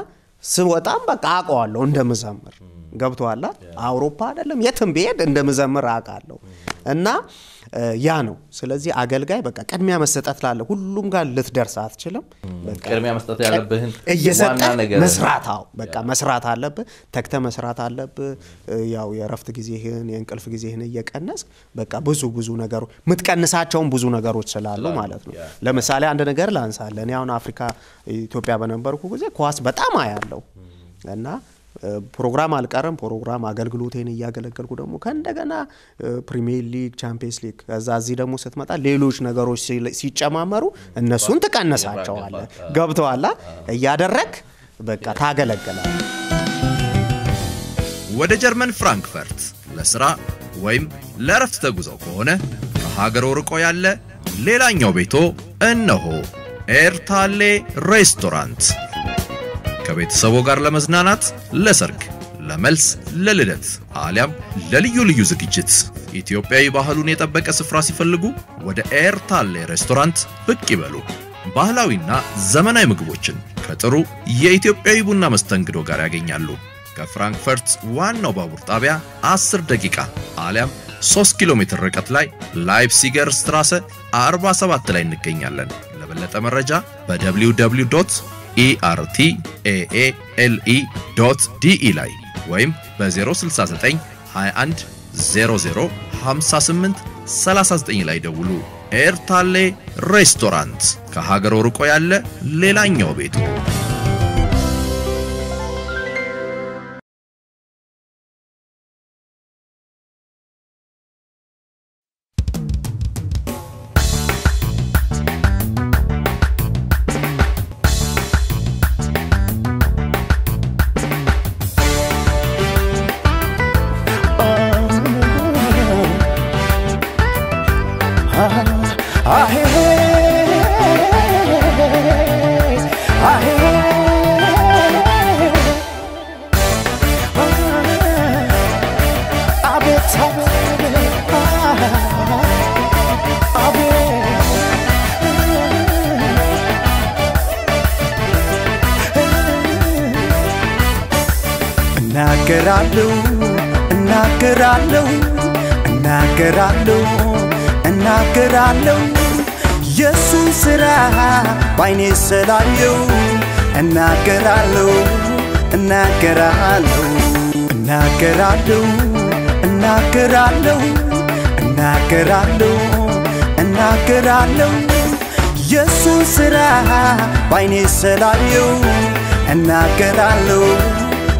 ስወጣም በቃ አውቀዋለሁ እንደምዘምር ገብቶሃል። አውሮፓ አደለም የትም ብሄድ እንደምዘምር አቃለሁ እና ያ ነው። ስለዚህ አገልጋይ በቃ ቅድሚያ መሰጠት ላለ ሁሉም ጋር ልትደርስ አትችልም። ቅድሚያ መስጠት ያለብህን እየሰጠ መስራት በቃ መስራት አለብህ። ተግተህ መስራት አለብህ። ያው የእረፍት ጊዜህን የእንቅልፍ ጊዜህን እየቀነስ በቃ ብዙ ብዙ ነገሮች የምትቀንሳቸውን ብዙ ነገሮች ስላሉ ማለት ነው። ለምሳሌ አንድ ነገር ላንሳለን። አሁን አፍሪካ ኢትዮጵያ በነበርኩ ጊዜ ኳስ በጣም አያለው እና ፕሮግራም አልቀረም። ፕሮግራም አገልግሎቴን እያገለገልኩ ደግሞ ከእንደገና ፕሪሚየር ሊግ፣ ቻምፒየንስ ሊግ ከዛ እዚህ ደግሞ ስትመጣ ሌሎች ነገሮች ሲጨማመሩ እነሱን ትቀንሳቸዋለ። ገብተዋላ እያደረግ በቃ ታገለገለ ወደ ጀርመን ፍራንክፈርት ለስራ ወይም ለረፍት ተጉዘው ከሆነ ከሀገሮ ርቆ ያለ ሌላኛው ቤቶ እነሆ ኤርታሌ ሬስቶራንት ከቤተሰቦ ጋር ለመዝናናት፣ ለሰርግ፣ ለመልስ፣ ለልደት አሊያም ለልዩ ልዩ ዝግጅት ኢትዮጵያዊ ባህሉን የጠበቀ ስፍራ ሲፈልጉ ወደ ኤርታሌ ሬስቶራንት ብቅ ይበሉ። ባህላዊና ዘመናዊ ምግቦችን ከጥሩ የኢትዮጵያዊ ቡና መስተንግዶ ጋር ያገኛሉ። ከፍራንክፈርት ዋናው ባቡር ጣቢያ 10 ደቂቃ አሊያም 3 ኪሎ ሜትር ርቀት ላይ ላይፕሲገር ስትራሰ 47 ላይ እንገኛለን። ለበለጠ መረጃ በwww ኢአርቲኤኤልኢ ዶት ዲኢ ላይ ወይም በ 0692158 21 00 58 39 ላይ ደውሉ። ኤርታሌ ሬስቶራንት ከሀገሮ ርቆ ያለ ሌላኛው ቤቱ እናገራለሁ እናገራለሁ እናገራለሁ እናገራለሁ የእሱን ስራ ባይኔ ስላየው እናገራለሁ እናገራለሁ እናገራለሁ እናገራለሁ እናገራለሁ እናገራለሁ ስራ ባይኔ ስላየው እናገራለሁ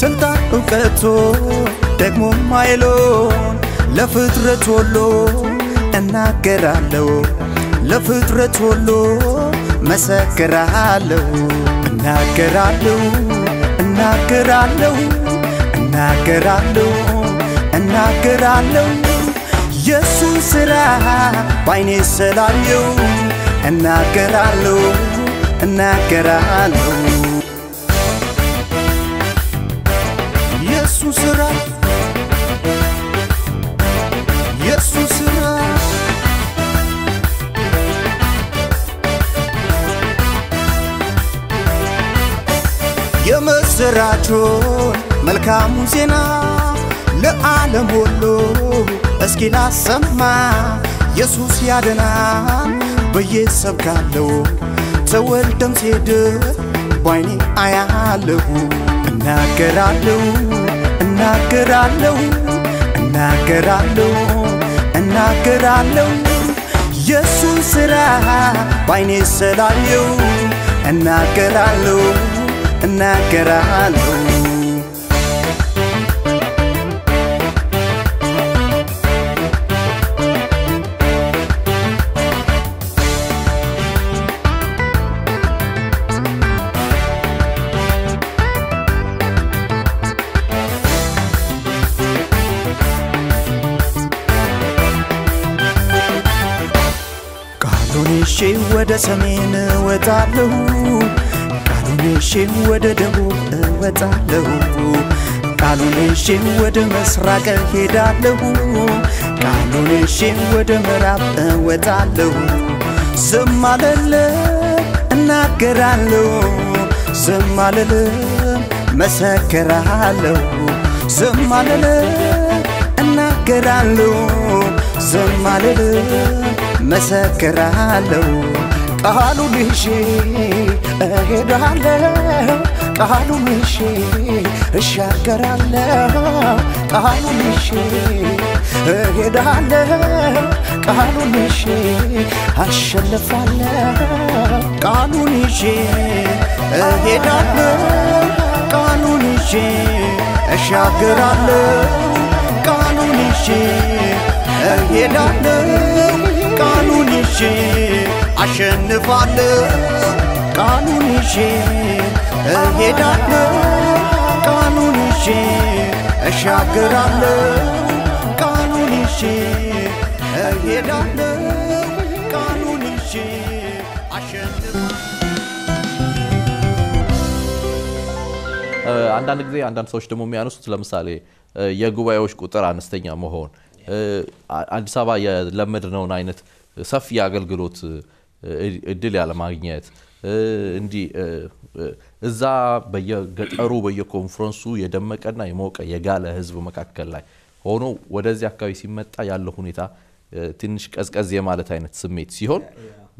ስልጣን እውቀቶ ደግሞ ማይሎን ለፍጥረት ሁሉ እናገራለሁ ለፍጥረት ሁሉ መሰክራለሁ እናገራለሁ እናገራለሁ እናገራለሁ እናገራለሁ የእሱን ስራ ባይኔ ስላየው እናገራለሁ እናገራለሁ ስራ የእሱ ስራ የምስራቹን መልካሙን ዜና ለዓለም ሁሉ እስኪ ላሰማ ኢየሱስ ያድናል ብዬ ሰብካለሁ። ተወልደም ሲሄድ ባይኔ አያለሁ እናገራለሁ እናገራለሁ እናገራለሁ እናገራለሁ የእሱን ሥራ ባይኔ ስላየው እናገራለሁ እናገራለሁ ወደ ሰሜን እወጣለሁ፣ ቃሉን ይዤ ወደ ደቡብ እወጣለሁ፣ ቃሉን ወደ ምስራቅ ሄዳለሁ፣ ቃሉን ወደ ምዕራብ እወጣለሁ። ዝም አልልም እናገራለሁ፣ ዝም አልልም መሰክራለሁ፣ ዝም አልልም እናገራለሁ፣ ዝም አልልም መሰክራለሁ። ቃሉን ይዤ እሄዳለሁ ቃሉን ይዤ እሻገራለሁ ቃሉን ይዤ እሄዳለሁ ቃሉን ይዤ አሸንፋለሁ ቃሉን ይዤ እሄዳለሁ ቃሉን ይዤ እሻገራለሁ ቃሉን ይዤ እሄዳለሁ ቃሉን ይዤ አሸንፋለሁ ቃሉን ይዤ እሄዳለሁ ቃሉን ይዤ ቃሉን ይዤ እሄዳለሁ ቃሉን ይዤ አሸንፋለሁ አንዳንድ ጊዜ አንዳንድ ሰዎች ደግሞ የሚያነሱት ለምሳሌ የጉባኤዎች ቁጥር አነስተኛ መሆን አዲስ አበባ የለመድነውን አይነት ሰፊ አገልግሎት እድል ያለማግኘት እንዲህ እዛ በየገጠሩ በየኮንፈረንሱ የደመቀና የሞቀ የጋለ ህዝብ መካከል ላይ ሆኖ ወደዚህ አካባቢ ሲመጣ ያለው ሁኔታ ትንሽ ቀዝቀዝ የማለት አይነት ስሜት ሲሆን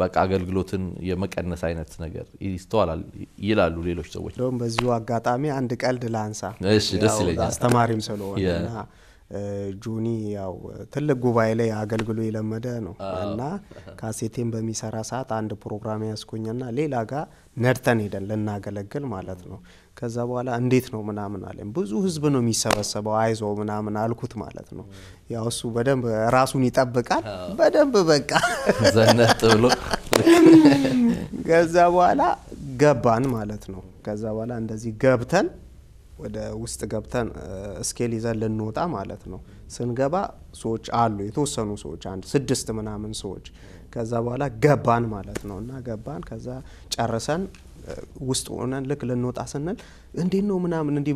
በቃ አገልግሎትን የመቀነስ አይነት ነገር ይስተዋላል ይላሉ ሌሎች ሰዎች። በዚሁ አጋጣሚ አንድ ቀልድ ላንሳ፣ ደስ ይለኛል አስተማሪም ስለሆነ ጆኒ ያው ትልቅ ጉባኤ ላይ አገልግሎ የለመደ ነው እና ካሴቴን በሚሰራ ሰዓት አንድ ፕሮግራም ያስኩኝና ሌላ ጋር ነድተን ሄደን ልናገለግል ማለት ነው። ከዛ በኋላ እንዴት ነው ምናምን አለኝ። ብዙ ህዝብ ነው የሚሰበሰበው፣ አይዞ ምናምን አልኩት ማለት ነው። ያው እሱ በደንብ ራሱን ይጠብቃል በደንብ በቃ ዘነጥ ብሎ ከዛ በኋላ ገባን ማለት ነው። ከዛ በኋላ እንደዚህ ገብተን ወደ ውስጥ ገብተን እስኬል ይዘን ልንወጣ ማለት ነው። ስንገባ ሰዎች አሉ የተወሰኑ ሰዎች አንድ ስድስት ምናምን ሰዎች። ከዛ በኋላ ገባን ማለት ነው እና ገባን ከዛ ጨርሰን ውስጥ ሆነን ልክ ልንወጣ ስንል እንዴት ነው ምናምን እንዲህ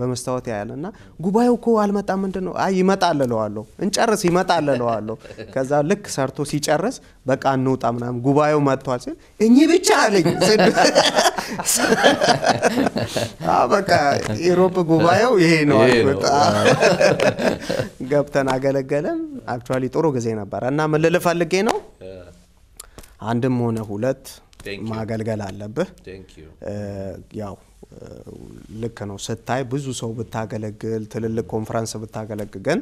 በመስታወት ያያል እና ጉባኤው እኮ አልመጣም ምንድን ነው? አይ ይመጣል እለዋለሁ፣ እንጨርስ ይመጣል እለዋለሁ። ከዛ ልክ ሰርቶ ሲጨርስ በቃ እንውጣ ምናምን ጉባኤው መጥቷል ሲል እኚህ ብቻ አለኝ በቃ ኢሮፕ ጉባኤው ይሄ ነው። ገብተን አገለገለም። አክቹዋሊ ጥሩ ጊዜ ነበረ እና ምን ልል ፈልጌ ነው አንድም ሆነ ሁለት ማገልገል አለብህ ያው ልክ ነው ስታይ ብዙ ሰው ብታገለግል ትልልቅ ኮንፈረንስ ብታገለግል፣ ግን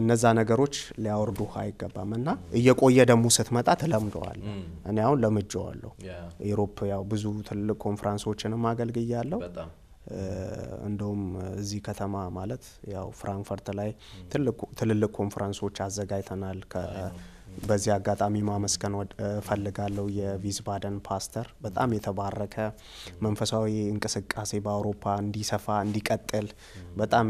እነዛ ነገሮች ሊያወርዱ አይገባም እና እየቆየ ደግሞ ስትመጣ ትለምደዋል። እኔ አሁን ለምጄዋለሁ። ኢሮፕ ያው ብዙ ትልልቅ ኮንፈረንሶችንም አገልግያለሁ። እንደውም እዚህ ከተማ ማለት ያው ፍራንክፈርት ላይ ትልልቅ ኮንፈረንሶች አዘጋጅተናል። በዚህ አጋጣሚ ማመስገን ፈልጋለሁ። የቪዝባደን ፓስተር በጣም የተባረከ መንፈሳዊ እንቅስቃሴ በአውሮፓ እንዲሰፋ እንዲቀጥል በጣም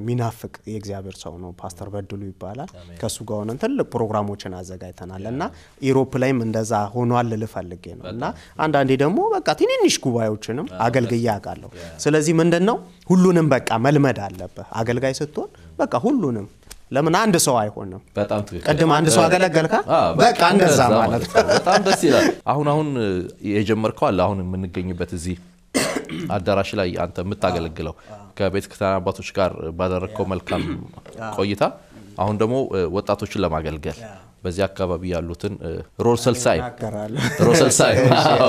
የሚናፍቅ የእግዚአብሔር ሰው ነው። ፓስተር በድሉ ይባላል። ከእሱ ጋር ሆነን ትልቅ ፕሮግራሞችን አዘጋጅተናል እና ኢሮፕ ላይም እንደዛ ሆኗል ልፈልጌ ነው እና አንዳንዴ ደግሞ በቃ ትንንሽ ጉባኤዎችንም አገልግዬ አውቃለሁ። ስለዚህ ምንድን ነው ሁሉንም በቃ መልመድ አለብህ አገልጋይ ስትሆን በቃ ሁሉንም ለምን አንድ ሰው አይሆንም? በጣም ትክክል። ቅድም አንድ ሰው አገለገልካ፣ በቃ እንደዛ ማለት በጣም ደስ ይላል። አሁን አሁን የጀመርከው አለ አሁን የምንገኝበት እዚህ አዳራሽ ላይ አንተ የምታገለግለው ከቤተ ክርስቲያን አባቶች ጋር ባደረግከው መልካም ቆይታ አሁን ደግሞ ወጣቶችን ለማገልገል በዚህ አካባቢ ያሉትን ሮሰልሳይ ሮሰልሳይ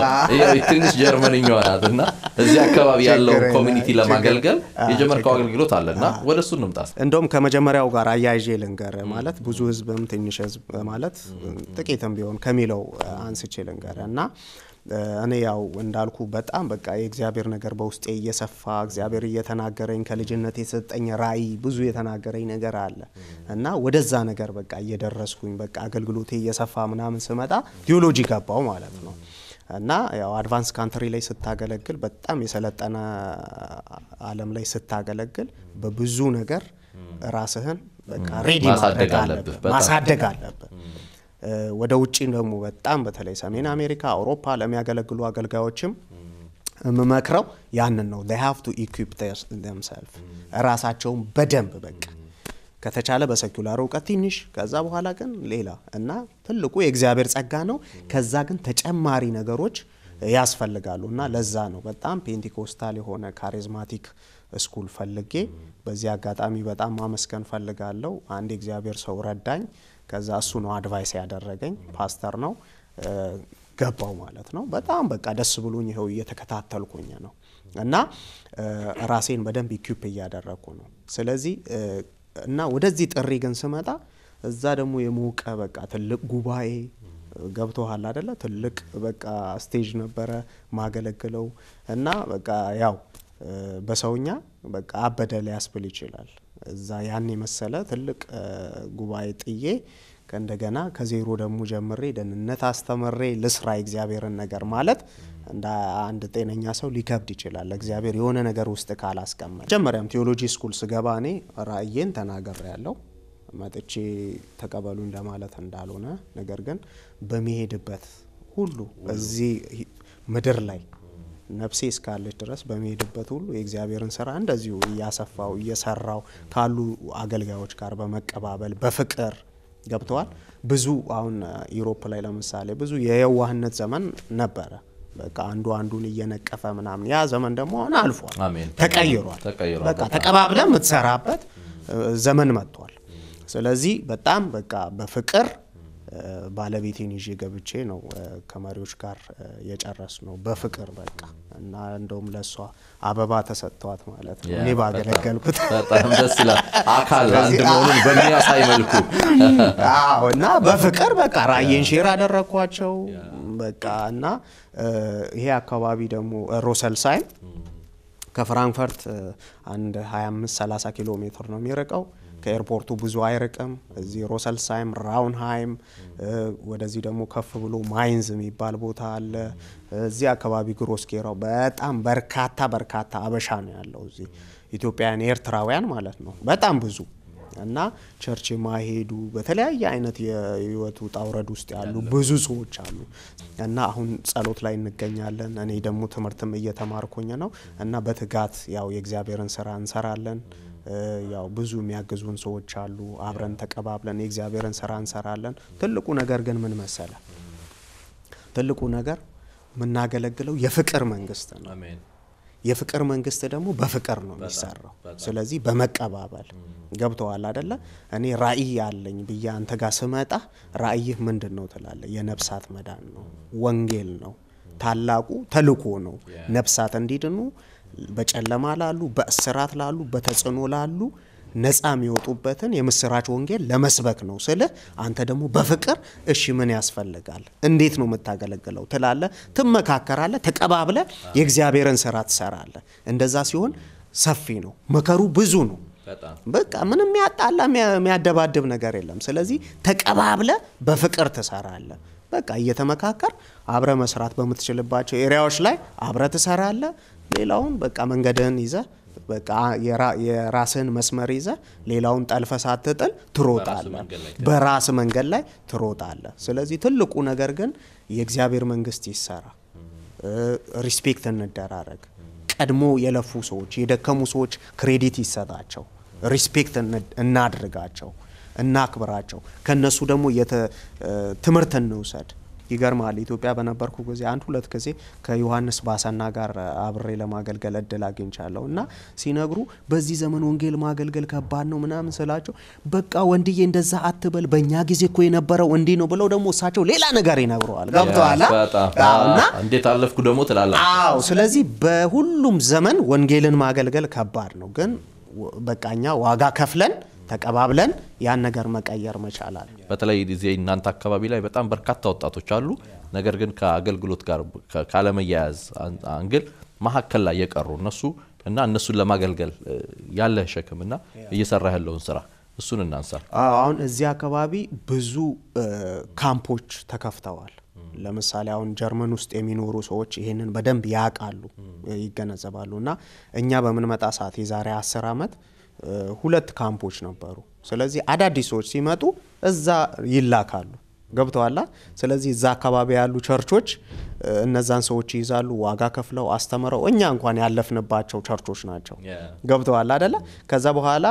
ትንሽ ጀርመንኛዋ ናት እና እዚህ አካባቢ ያለውን ኮሚኒቲ ለማገልገል የጀመርከው አገልግሎት አለ እና ወደ እሱ እንምጣስ። እንደውም ከመጀመሪያው ጋር አያይዤ ልንገር ማለት ብዙ ህዝብም ትንሽ ህዝብ ማለት ጥቂትም ቢሆን ከሚለው አንስቼ ልንገር እና እኔ ያው እንዳልኩ በጣም በቃ የእግዚአብሔር ነገር በውስጤ እየሰፋ እግዚአብሔር እየተናገረኝ ከልጅነት የሰጠኝ ራይ ብዙ የተናገረኝ ነገር አለ እና ወደዛ ነገር በቃ እየደረስኩኝ በቃ አገልግሎቴ እየሰፋ ምናምን ስመጣ ቴዎሎጂ ገባው ማለት ነው። እና ያው አድቫንስ ካንትሪ ላይ ስታገለግል በጣም የሰለጠነ አለም ላይ ስታገለግል በብዙ ነገር ራስህን በቃ ሬዲ ማድረግ አለብህ፣ ማሳደግ አለብህ። ወደ ውጭ ደግሞ በጣም በተለይ ሰሜን አሜሪካ፣ አውሮፓ ለሚያገለግሉ አገልጋዮችም የምመክረው ያንን ነው። they have to equip ራሳቸውን በደንብ በቃ ከተቻለ በሰኪላር እውቀት ትንሽ፣ ከዛ በኋላ ግን ሌላ እና ትልቁ የእግዚአብሔር ጸጋ ነው። ከዛ ግን ተጨማሪ ነገሮች ያስፈልጋሉ እና ለዛ ነው በጣም ፔንቴኮስታል የሆነ ካሪዝማቲክ ስኩል ፈልጌ። በዚህ አጋጣሚ በጣም ማመስገን ፈልጋለሁ። አንድ የእግዚአብሔር ሰው ረዳኝ። ከዛ እሱ ነው አድቫይስ ያደረገኝ ፓስተር ነው ገባው ማለት ነው። በጣም በቃ ደስ ብሎኝ ይኸው እየተከታተልኩኝ ነው እና ራሴን በደንብ ኢኩፕ እያደረግኩ ነው። ስለዚህ እና ወደዚህ ጥሪ ግን ስመጣ እዛ ደግሞ የሞቀ በቃ ትልቅ ጉባኤ ገብቶሃል አደለ? ትልቅ በቃ ስቴጅ ነበረ ማገለግለው እና በቃ ያው በሰውኛ በቃ አበደ ሊያስብል ይችላል። እዛ ያን የመሰለ ትልቅ ጉባኤ ጥዬ እንደገና ከዜሮ ደግሞ ጀምሬ ደህንነት አስተምሬ ልስራ እግዚአብሔርን ነገር ማለት እንደ አንድ ጤነኛ ሰው ሊከብድ ይችላል። እግዚአብሔር የሆነ ነገር ውስጥ ካላስቀመጠ መጀመሪያም ቴዎሎጂ ስኩል ስገባ እኔ ራእዬን ተናገር ያለው መጥቼ ተቀበሉ እንደማለት እንዳልሆነ ነገር ግን በሚሄድበት ሁሉ እዚህ ምድር ላይ ነፍሴ እስካለች ድረስ በሚሄድበት ሁሉ የእግዚአብሔርን ስራ እንደዚሁ እያሰፋው እየሰራው ካሉ አገልጋዮች ጋር በመቀባበል በፍቅር ገብተዋል። ብዙ አሁን ዩሮፕ ላይ ለምሳሌ ብዙ የየዋህነት ዘመን ነበረ። በቃ አንዱ አንዱን እየነቀፈ ምናምን ያ ዘመን ደግሞ አሁን አልፏል፣ ተቀይሯል። በቃ ተቀባብለ የምትሰራበት ዘመን መጥቷል። ስለዚህ በጣም በቃ በፍቅር ባለቤቴን ይዤ ገብቼ ነው ከመሪዎች ጋር የጨረስ ነው በፍቅር በቃ እና እንደውም ለእሷ አበባ ተሰጥተዋት ማለት ነው እኔ ባገለገልኩት በጣም ደስ ይላል አካል አንድ መሆኑን በሚያሳይ መልኩ እና በፍቅር በቃ ራየን ሼር አደረግኳቸው በቃ እና ይሄ አካባቢ ደግሞ ሮሰል ሳይን ከፍራንክፈርት አንድ 25 30 ኪሎ ሜትር ነው የሚርቀው ከኤርፖርቱ ብዙ አይርቅም። እዚህ ሮሰልሳይም፣ ራውንሃይም ወደዚህ ደግሞ ከፍ ብሎ ማይንዝ የሚባል ቦታ አለ። እዚህ አካባቢ ግሮስኬራው በጣም በርካታ በርካታ አበሻ ነው ያለው እዚህ ኢትዮጵያውያን ኤርትራውያን ማለት ነው በጣም ብዙ እና ቸርች የማይሄዱ በተለያየ አይነት የህይወት ውጣ ውረድ ውስጥ ያሉ ብዙ ሰዎች አሉ። እና አሁን ጸሎት ላይ እንገኛለን። እኔ ደግሞ ትምህርትም እየተማርኩኝ ነው እና በትጋት ያው የእግዚአብሔርን ስራ እንሰራለን። ያው ብዙ የሚያግዙን ሰዎች አሉ። አብረን ተቀባብለን የእግዚአብሔርን ስራ እንሰራለን። ትልቁ ነገር ግን ምን መሰለ፣ ትልቁ ነገር የምናገለግለው የፍቅር መንግስት ነው። የፍቅር መንግስት ደግሞ በፍቅር ነው የሚሰራው። ስለዚህ በመቀባበል ገብተዋል አደለ? እኔ ራእይ ያለኝ ብዬ አንተ ጋር ስመጣ ራእይህ ምንድን ነው ትላለ። የነፍሳት መዳን ነው፣ ወንጌል ነው፣ ታላቁ ተልኮ ነው፣ ነፍሳት እንዲድኑ በጨለማ ላሉ፣ በእስራት ላሉ፣ በተጽዕኖ ላሉ ነፃ የሚወጡበትን የምስራች ወንጌል ለመስበክ ነው ስለ አንተ ደግሞ በፍቅር እሺ፣ ምን ያስፈልጋል፣ እንዴት ነው የምታገለግለው ትላለ፣ ትመካከራለ፣ ተቀባብለ የእግዚአብሔርን ስራ ትሰራለ። እንደዛ ሲሆን ሰፊ ነው፣ መከሩ ብዙ ነው። በቃ ምንም ያጣላ የሚያደባድብ ነገር የለም። ስለዚህ ተቀባብለ በፍቅር ትሰራለ። በቃ እየተመካከር አብረ መስራት በምትችልባቸው ኤሪያዎች ላይ አብረ ትሰራለ። ሌላውን በቃ መንገድህን ይዘ በቃ የራስህን መስመር ይዘ ሌላውን ጠልፈ ሳትጥል ትሮጣለ። በራስ መንገድ ላይ ትሮጣለ። ስለዚህ ትልቁ ነገር ግን የእግዚአብሔር መንግስት ይሰራ፣ ሪስፔክት እንደራረግ፣ ቀድሞ የለፉ ሰዎች የደከሙ ሰዎች ክሬዲት ይሰጣቸው፣ ሪስፔክት እናድርጋቸው፣ እናክብራቸው። ከነሱ ደግሞ ትምህርት እንውሰድ። ይገርማል። ኢትዮጵያ በነበርኩ ጊዜ አንድ ሁለት ጊዜ ከዮሐንስ ባሰና ጋር አብሬ ለማገልገል እድል አግኝቻለሁ እና ሲነግሩ በዚህ ዘመን ወንጌል ማገልገል ከባድ ነው ምናምን ስላቸው በቃ ወንድዬ እንደዛ አትበል፣ በእኛ ጊዜ እኮ የነበረው እንዲህ ነው ብለው ደግሞ እሳቸው ሌላ ነገር ይነግረዋል። ገብተዋል እንዴት አለፍኩ ደግሞ ትላለህ። ስለዚህ በሁሉም ዘመን ወንጌልን ማገልገል ከባድ ነው፣ ግን በቃኛ ዋጋ ከፍለን ተቀባብለን ያን ነገር መቀየር መቻል አለ። በተለይ ጊዜ እናንተ አካባቢ ላይ በጣም በርካታ ወጣቶች አሉ። ነገር ግን ከአገልግሎት ጋር ካለመያያዝ አንግል መሀከል ላይ የቀሩ እነሱ እና እነሱን ለማገልገል ያለ ሸክምና እየሰራ ያለውን ስራ እሱን እናንሳ። አሁን እዚህ አካባቢ ብዙ ካምፖች ተከፍተዋል። ለምሳሌ አሁን ጀርመን ውስጥ የሚኖሩ ሰዎች ይህንን በደንብ ያውቃሉ፣ ይገነዘባሉ እና እኛ በምንመጣ ሰዓት የዛሬ አስር ዓመት ሁለት ካምፖች ነበሩ። ስለዚህ አዳዲስ ሰዎች ሲመጡ እዛ ይላካሉ። ገብተዋላ። ስለዚህ እዛ አካባቢ ያሉ ቸርቾች እነዛን ሰዎች ይይዛሉ። ዋጋ ከፍለው አስተምረው እኛ እንኳን ያለፍንባቸው ቸርቾች ናቸው። ገብተዋላ አደለ? ከዛ በኋላ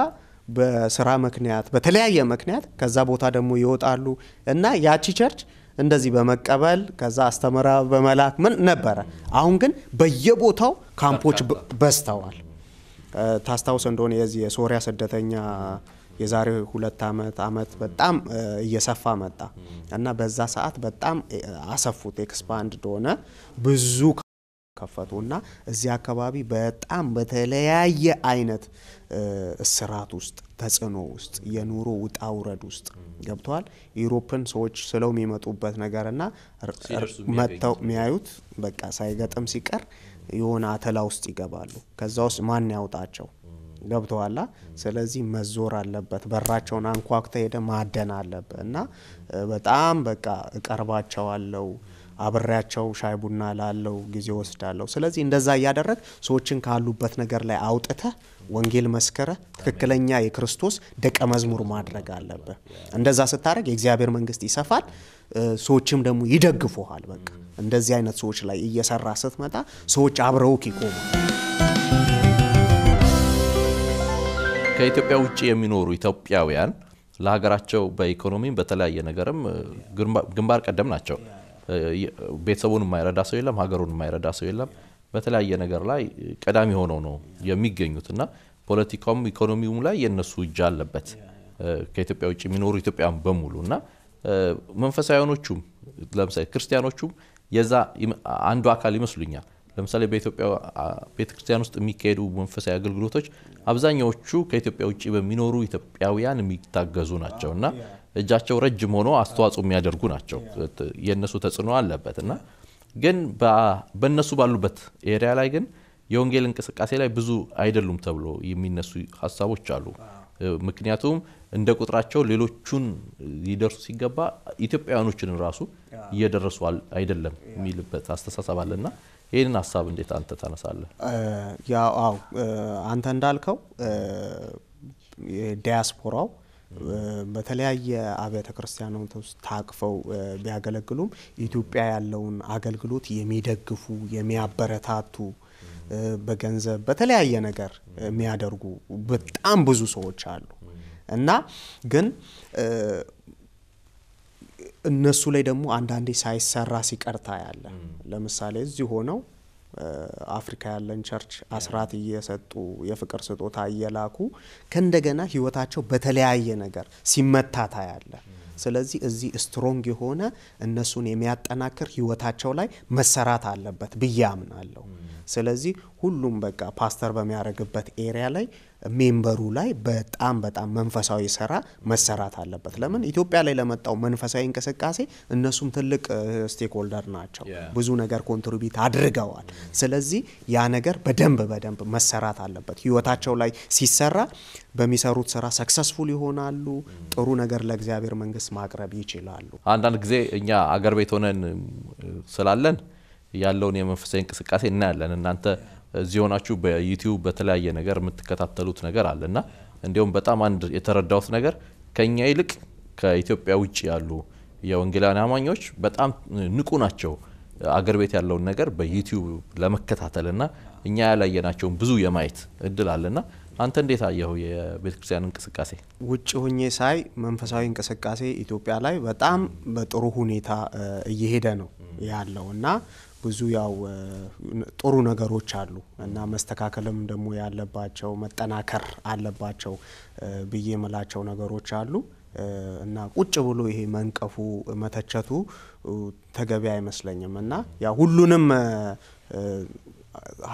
በስራ ምክንያት በተለያየ ምክንያት ከዛ ቦታ ደግሞ ይወጣሉ እና ያቺ ቸርች እንደዚህ በመቀበል ከዛ አስተምራ በመላክ ምን ነበረ። አሁን ግን በየቦታው ካምፖች በዝተዋል። ታስታውስ እንደሆነ የዚህ የሶሪያ ስደተኛ የዛሬ ሁለት አመት አመት በጣም እየሰፋ መጣ እና በዛ ሰዓት በጣም አሰፉት። ኤክስፓንድ እንደሆነ ብዙ ከፈቱ እና እዚህ አካባቢ በጣም በተለያየ አይነት እስራት ውስጥ ተጽዕኖ ውስጥ የኑሮ ውጣ ውረድ ውስጥ ገብተዋል። ዩሮፕን ሰዎች ስለው የሚመጡበት ነገርና መጥተው የሚያዩት በቃ ሳይገጥም ሲቀር የሆነ አተላ ውስጥ ይገባሉ። ከዛ ውስጥ ማን ያውጣቸው? ገብተዋላ። ስለዚህ መዞር አለበት። በራቸውን አንኳክተ ሄደ ማደን አለበት እና በጣም በቃ እቀርባቸዋለው አብሬያቸው ሻይ ቡና ላለው ጊዜ ወስዳለሁ። ስለዚህ እንደዛ እያደረግ ሰዎችን ካሉበት ነገር ላይ አውጥተ ወንጌል መስከረ ትክክለኛ የክርስቶስ ደቀ መዝሙር ማድረግ አለብህ። እንደዛ ስታደረግ የእግዚአብሔር መንግስት ይሰፋል። ሰዎችም ደግሞ ይደግፉሃል። በቃ እንደዚህ አይነት ሰዎች ላይ እየሰራ ስትመጣ ሰዎች አብረውክ ይቆማል። ከኢትዮጵያ ውጭ የሚኖሩ ኢትዮጵያውያን ለሀገራቸው በኢኮኖሚም በተለያየ ነገርም ግንባር ቀደም ናቸው። ቤተሰቡን የማይረዳ ሰው የለም፣ ሀገሩን የማይረዳ ሰው የለም። በተለያየ ነገር ላይ ቀዳሚ ሆነው ነው የሚገኙት እና ፖለቲካውም ኢኮኖሚውም ላይ የእነሱ እጅ አለበት ከኢትዮጵያ ውጭ የሚኖሩ ኢትዮጵያን በሙሉ እና መንፈሳዊያኖቹም ለምሳሌ ክርስቲያኖቹም የዛ አንዱ አካል ይመስሉኛል። ለምሳሌ በኢትዮጵያ ቤተክርስቲያን ውስጥ የሚካሄዱ መንፈሳዊ አገልግሎቶች አብዛኛዎቹ ከኢትዮጵያ ውጭ በሚኖሩ ኢትዮጵያውያን የሚታገዙ ናቸው እና እጃቸው ረጅም ሆኖ አስተዋጽኦ የሚያደርጉ ናቸው። የእነሱ ተጽዕኖ አለበት እና ግን በእነሱ ባሉበት ኤሪያ ላይ ግን የወንጌል እንቅስቃሴ ላይ ብዙ አይደሉም ተብሎ የሚነሱ ሀሳቦች አሉ። ምክንያቱም እንደ ቁጥራቸው ሌሎቹን ሊደርሱ ሲገባ ኢትዮጵያውያኖችን ራሱ እየደረሱ አይደለም የሚልበት አስተሳሰብ አለና ይህንን ሀሳብ እንዴት አንተ ታነሳለህ? ያው አንተ እንዳልከው ዲያስፖራው በተለያየ አብያተ ክርስቲያናት ውስጥ ታቅፈው ቢያገለግሉም ኢትዮጵያ ያለውን አገልግሎት የሚደግፉ የሚያበረታቱ በገንዘብ በተለያየ ነገር የሚያደርጉ በጣም ብዙ ሰዎች አሉ። እና ግን እነሱ ላይ ደግሞ አንዳንዴ ሳይሰራ ሲቀርታ ያለ ለምሳሌ እዚህ ሆነው አፍሪካ ያለን ቸርች አስራት እየሰጡ የፍቅር ስጦታ እየላኩ ከእንደገና ህይወታቸው በተለያየ ነገር ሲመታታ ያለ ስለዚህ እዚህ ስትሮንግ የሆነ እነሱን የሚያጠናክር ህይወታቸው ላይ መሰራት አለበት ብዬ አምናለሁ። ስለዚህ ሁሉም በቃ ፓስተር በሚያደርግበት ኤሪያ ላይ ሜምበሩ ላይ በጣም በጣም መንፈሳዊ ስራ መሰራት አለበት። ለምን ኢትዮጵያ ላይ ለመጣው መንፈሳዊ እንቅስቃሴ እነሱም ትልቅ ስቴክ ሆልደር ናቸው፣ ብዙ ነገር ኮንትሪቢት አድርገዋል። ስለዚህ ያ ነገር በደንብ በደንብ መሰራት አለበት። ህይወታቸው ላይ ሲሰራ በሚሰሩት ስራ ሰክሰስፉል ይሆናሉ። ጥሩ ነገር ለእግዚአብሔር መንግስት ማቅረብ ይችላሉ። አንዳንድ ጊዜ እኛ አገር ቤት ሆነን ስላለን ያለውን የመንፈሳዊ እንቅስቃሴ እናያለን። እናንተ እዚህ ሆናችሁ በዩቲዩብ በተለያየ ነገር የምትከታተሉት ነገር አለ እና እንዲሁም በጣም አንድ የተረዳሁት ነገር ከኛ ይልቅ ከኢትዮጵያ ውጭ ያሉ የወንጌላን አማኞች በጣም ንቁ ናቸው። አገር ቤት ያለውን ነገር በዩቲዩብ ለመከታተልና እኛ ያላየናቸውን ብዙ የማየት እድል አለና አንተ እንዴት አየኸው የቤተ ክርስቲያን እንቅስቃሴ? ውጭ ሁኜ ሳይ መንፈሳዊ እንቅስቃሴ ኢትዮጵያ ላይ በጣም በጥሩ ሁኔታ እየሄደ ነው ያለው እና ብዙ ያው ጥሩ ነገሮች አሉ እና መስተካከልም ደግሞ ያለባቸው መጠናከር አለባቸው ብዬ የምላቸው ነገሮች አሉ እና ቁጭ ብሎ ይሄ መንቀፉ መተቸቱ ተገቢ አይመስለኝም እና ያ ሁሉንም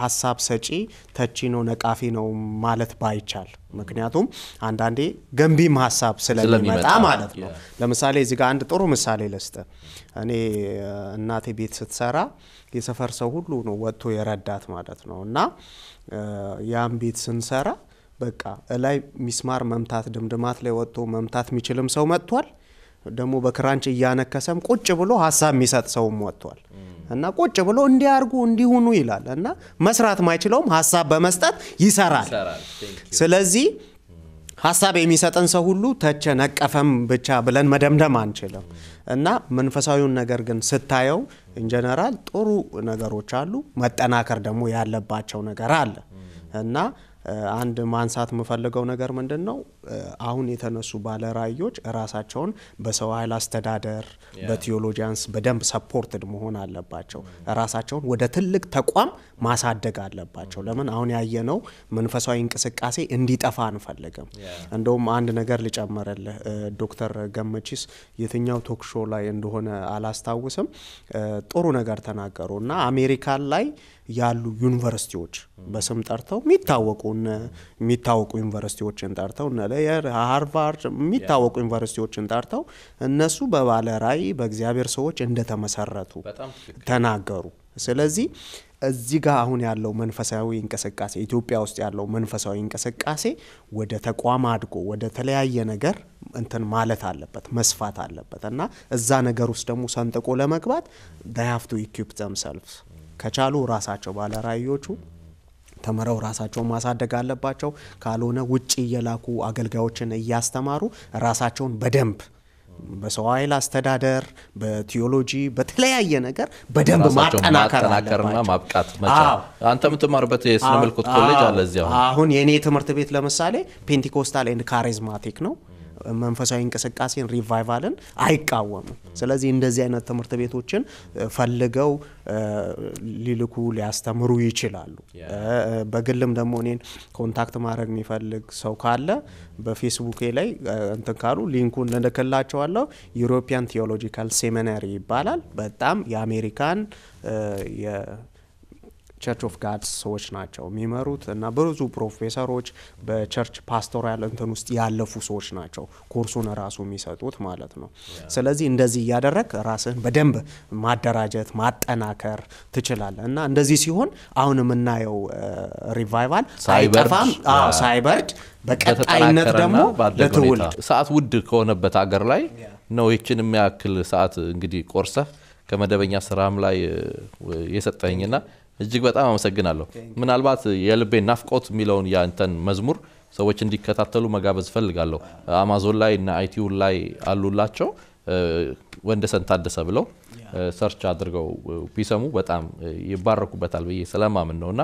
ሀሳብ ሰጪ ተቺ ነው ነቃፊ ነው ማለት ባይቻል፣ ምክንያቱም አንዳንዴ ገንቢም ሀሳብ ስለሚመጣ ማለት ነው። ለምሳሌ እዚህ ጋር አንድ ጥሩ ምሳሌ ልስጥ። እኔ እናቴ ቤት ስትሰራ የሰፈር ሰው ሁሉ ነው ወጥቶ የረዳት ማለት ነው። እና ያን ቤት ስንሰራ በቃ እላይ ሚስማር መምታት ድምድማት ላይ ወጥቶ መምታት የሚችልም ሰው መጥቷል። ደግሞ በክራንች እያነከሰም ቁጭ ብሎ ሀሳብ የሚሰጥ ሰውም ወጥቷል። እና ቁጭ ብሎ እንዲያርጉ እንዲሁኑ ይላል። እና መስራት ማይችለውም ሀሳብ በመስጠት ይሰራል። ስለዚህ ሀሳብ የሚሰጠን ሰው ሁሉ ተቸ ነቀፈም ብቻ ብለን መደምደም አንችልም። እና መንፈሳዊውን ነገር ግን ስታየው ኢንጀነራል ጥሩ ነገሮች አሉ፣ መጠናከር ደግሞ ያለባቸው ነገር አለ እና አንድ ማንሳት የምፈልገው ነገር ምንድን ነው አሁን የተነሱ ባለራዕዮች ራሳቸውን በሰው ኃይል አስተዳደር፣ በቴዎሎጂያንስ በደንብ ሰፖርትድ መሆን አለባቸው። ራሳቸውን ወደ ትልቅ ተቋም ማሳደግ አለባቸው። ለምን አሁን ያየነው መንፈሳዊ እንቅስቃሴ እንዲጠፋ አንፈልግም። እንደውም አንድ ነገር ልጨምርልህ ዶክተር ገመቺስ የትኛው ቶክሾ ላይ እንደሆነ አላስታውስም፣ ጥሩ ነገር ተናገሩ እና አሜሪካን ላይ ያሉ ዩኒቨርሲቲዎች በስም ጠርተው የሚታወቁ የሚታወቁ ዩኒቨርሲቲዎችን ጠርተው እነ የር ሃርቫርድ የሚታወቁ ዩኒቨርሲቲዎችን ጠርተው እነሱ በባለ ራዕይ በእግዚአብሔር ሰዎች እንደተመሰረቱ ተናገሩ። ስለዚህ እዚህ ጋር አሁን ያለው መንፈሳዊ እንቅስቃሴ ኢትዮጵያ ውስጥ ያለው መንፈሳዊ እንቅስቃሴ ወደ ተቋም አድጎ ወደ ተለያየ ነገር እንትን ማለት አለበት፣ መስፋት አለበት እና እዛ ነገር ውስጥ ደግሞ ሰንጥቆ ለመግባት ዳያፍቱ ኢኩፕ ከቻሉ ራሳቸው ባለራዮቹ ተምረው ራሳቸውን ማሳደግ አለባቸው። ካልሆነ ውጭ እየላኩ አገልጋዮችን እያስተማሩ ራሳቸውን በደንብ በሰው ኃይል አስተዳደር፣ በቴዎሎጂ፣ በተለያየ ነገር በደንብ ማጠናከርና አለባቸው። ማብቃት አንተ የምትማርበት የስነ መለኮት ኮሌጅ አለ እዚያ። አሁን የእኔ ትምህርት ቤት ለምሳሌ ፔንቲኮስታል ኤንድ ካሪዝማቲክ ነው። መንፈሳዊ እንቅስቃሴን ሪቫይቫልን አይቃወምም። ስለዚህ እንደዚህ አይነት ትምህርት ቤቶችን ፈልገው ሊልኩ ሊያስተምሩ ይችላሉ። በግልም ደግሞ እኔን ኮንታክት ማድረግ የሚፈልግ ሰው ካለ በፌስቡኬ ላይ እንትን ካሉ ሊንኩን እንልክላቸዋለሁ። ዩሮፒያን ቴዎሎጂካል ሴሚናሪ ይባላል። በጣም የአሜሪካን ቸርች ኦፍ ጋድስ ሰዎች ናቸው የሚመሩት እና ብዙ ፕሮፌሰሮች በቸርች ፓስቶራል እንትን ውስጥ ያለፉ ሰዎች ናቸው ኮርሱን ራሱ የሚሰጡት ማለት ነው። ስለዚህ እንደዚህ እያደረግ ራስህን በደንብ ማደራጀት ማጠናከር ትችላለ እና እንደዚህ ሲሆን አሁን የምናየው ሪቫይቫል አይጠፋም ሳይበርድ በቀጣይነት ደግሞ ለትውልድ ሰዓት ውድ ከሆነበት አገር ላይ ነው ይችን የሚያክል ሰዓት እንግዲህ ቆርሰህ ከመደበኛ ስራም ላይ የሰጠኝና እጅግ በጣም አመሰግናለሁ። ምናልባት የልቤ ናፍቆት የሚለውን ያንተን መዝሙር ሰዎች እንዲከታተሉ መጋበዝ ፈልጋለሁ። አማዞን ላይ እና አይቲዩን ላይ አሉላቸው። ወንደሰን ታደሰ ብለው ሰርች አድርገው ቢሰሙ በጣም ይባረኩበታል ብዬ ስለማምን ነውና